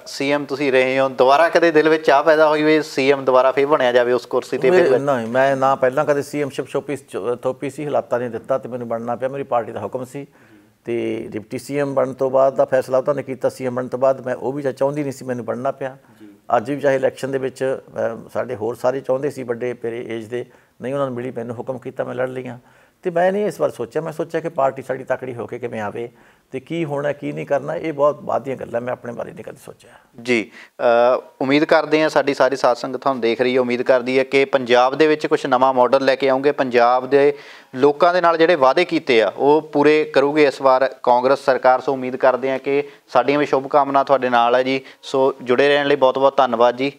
S2: ਸੀਐਮ ਤੁਸੀਂ ਰਹੇ ਹੋ ਦੁਬਾਰਾ ਕਦੇ ਦਿਲ ਵਿੱਚ ਆ ਪੈਦਾ ਹੋਈ ਵੇ ਸੀਐਮ ਦੁਬਾਰਾ ਫੇਰ ਬਣਿਆ ਜਾਵੇ ਉਸ ਕੁਰਸੀ ਤੇ ਨਹੀਂ
S1: ਮੈਂ ਨਾ ਪਹਿਲਾਂ ਕਦੇ ਸੀਐਮ ਸ਼ਿਪ ਸ਼ੋਪੀ ਥੋਪੀ ਸੀ ਹਾਲਾਤਾਂ ਨੇ ਦਿੱਤਾ ਤੇ ਮੈਨੂੰ ਬਣਨਾ ਪਿਆ ਮੇਰੀ ਪਾਰਟੀ ਦਾ ਹੁਕਮ ਸੀ ਤੇ ਡਿਪਟੀ ਸੀਐਮ ਬਣਨ ਤੋਂ ਬਾਅਦ ਦਾ ਫੈਸਲਾ ਉਹਨਾਂ ਨੇ ਕੀਤਾ ਸੀਐਮ ਬਣਨ ਤੋਂ ਬਾਅਦ ਮੈਂ ਉਹ ਵੀ ਚਾਹੁੰਦੀ ਨਹੀਂ ਸੀ ਮੈਨੂੰ ਬਣਨਾ ਪਿਆ ਅੱਜ ਵੀ ਚਾਹੇ ਇਲੈਕਸ਼ਨ ਦੇ ਵਿੱਚ ਸਾਡੇ ਹੋਰ ਸਾਰੇ ਚਾਹੁੰਦੇ ਸੀ ਵੱਡੇ ਪੇਰੇ ਏਜ ਦੇ ਨਹੀਂ ਉਹਨਾਂ ਨੂੰ ਮਿਲੀ ਮੈਨੂੰ ਹੁਕਮ ਕੀਤਾ ਮੈਂ ਲੜ ਲਈਆਂ ਤੇ ਮੈਂ ਨਹੀਂ ਇਸ ਵਾਰ ਸੋਚਿਆ ਮੈਂ ਸੋਚਿਆ ਕਿ ਪਾਰਟੀ ਸਾਡੀ ਤਕੜੀ ਹੋ ਕੇ ਕਿਵੇਂ ਆਵੇ ਤੇ ਕੀ ਹੋਣਾ ਕੀ ਨਹੀਂ ਕਰਨਾ ਇਹ ਬਹੁਤ ਬਾਅਦ ਦੀਆਂ ਗੱਲਾਂ ਮੈਂ ਆਪਣੇ ਬਾਰੇ ਨਹੀਂ ਕਦੇ ਸੋਚਿਆ
S2: ਜੀ ਉਮੀਦ ਕਰਦੇ ਆ ਸਾਡੀ ਸਾਰੀ ਸਾਥ ਸੰਗਤ ਤੁਹਾਨੂੰ ਦੇਖ ਰਹੀ ਹੈ ਉਮੀਦ ਕਰਦੀ ਹੈ ਕਿ ਪੰਜਾਬ ਦੇ ਵਿੱਚ ਕੁਝ ਨਵਾਂ ਮਾਡਲ ਲੈ ਕੇ ਆਉਂਗੇ ਪੰਜਾਬ ਦੇ ਲੋਕਾਂ ਦੇ ਨਾਲ ਜਿਹੜੇ ਵਾਅਦੇ ਕੀਤੇ ਆ ਉਹ ਪੂਰੇ ਕਰੂਗੇ ਇਸ ਵਾਰ ਕਾਂਗਰਸ ਸਰਕਾਰ ਤੋਂ ਉਮੀਦ ਕਰਦੇ ਆ ਕਿ ਸਾਡੀਆਂ ਵੀ ਸ਼ੁਭ ਕਾਮਨਾ ਤੁਹਾਡੇ ਨਾਲ ਹੈ ਜੀ ਸੋ ਜੁੜੇ ਰਹਿਣ ਲਈ ਬਹੁਤ ਬਹੁਤ ਧੰਨਵਾਦ ਜੀ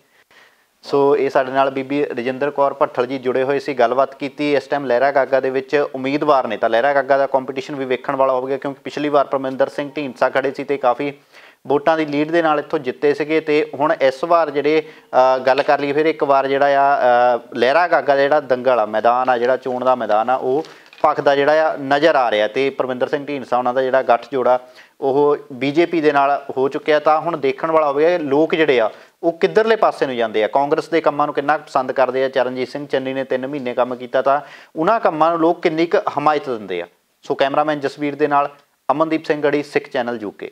S2: ਸੋ ਇਹ ਸਾਡੇ ਨਾਲ ਬੀਬੀ ਰਜਿੰਦਰ ਕੌਰ ਭੱਠਲ ਜੀ ਜੁੜੇ ਹੋਏ ਸੀ ਗੱਲਬਾਤ ਕੀਤੀ ਇਸ ਟਾਈਮ ਲਹਿਰਾ ਗਾਗਾ ਦੇ ਵਿੱਚ ਉਮੀਦਵਾਰ ਨੇ ਤਾਂ ਲਹਿਰਾ ਗਾਗਾ ਦਾ ਕੰਪੀਟੀਸ਼ਨ ਵੀ ਵੇਖਣ ਵਾਲਾ ਹੋ ਗਿਆ ਕਿਉਂਕਿ ਪਿਛਲੀ ਵਾਰ ਪਰਮਿੰਦਰ ਸਿੰਘ ਢੀਂਡਸਾ ਖੜੇ ਸੀ ਤੇ ਕਾਫੀ ਵੋਟਾਂ ਦੀ ਲੀਡ ਦੇ ਨਾਲ ਇੱਥੋਂ ਜਿੱਤੇ ਸੀਗੇ ਤੇ ਹੁਣ ਇਸ ਵਾਰ ਜਿਹੜੇ ਗੱਲ ਕਰ ਲਈ ਫਿਰ ਇੱਕ ਵਾਰ ਜਿਹੜਾ ਆ ਲਹਿਰਾ ਗਾਗਾ ਜਿਹੜਾ ਦੰਗਲ ਆ ਮੈਦਾਨ ਆ ਜਿਹੜਾ ਚੋਣ ਦਾ ਮੈਦਾਨ ਆ ਉਹ ਪੱਖ ਦਾ ਜਿਹੜਾ ਆ ਨਜ਼ਰ ਆ ਰਿਹਾ ਤੇ ਪਰਮਿੰਦਰ ਸਿੰਘ ਢੀਂਡਸਾ ਉਹਨਾਂ ਦਾ ਜਿਹੜਾ ਗੱਠ ਜੋੜਾ ਉਹ ਬੀਜੇਪੀ ਦੇ ਨਾਲ ਹੋ ਚੁੱਕਿਆ ਤਾਂ ਹੁਣ ਦੇਖਣ ਵਾਲਾ ਹੋਵੇ ਲੋਕ ਜਿਹੜੇ ਆ ਉਹ ਕਿੱਧਰਲੇ ਪਾਸੇ ਨੂੰ ਜਾਂਦੇ ਆ ਕਾਂਗਰਸ ਦੇ ਕੰਮਾਂ ਨੂੰ ਕਿੰਨਾ ਪਸੰਦ ਕਰਦੇ ਆ ਚਰਨਜੀਤ ਸਿੰਘ ਚੰਨੀ ਨੇ 3 ਮਹੀਨੇ ਕੰਮ ਕੀਤਾ ਤਾਂ ਉਹਨਾਂ ਕੰਮਾਂ ਨੂੰ ਲੋਕ ਕਿੰਨੀ ਕੁ ਹਮਾਇਤ ਦਿੰਦੇ ਆ ਸੋ ਕੈਮਰਾਮੈਨ ਜਸਵੀਰ ਦੇ ਨਾਲ ਅਮਨਦੀਪ ਸਿੰਘ ਗੜੀ ਸਿੱਖ ਚੈਨਲ ਯੂਕੇ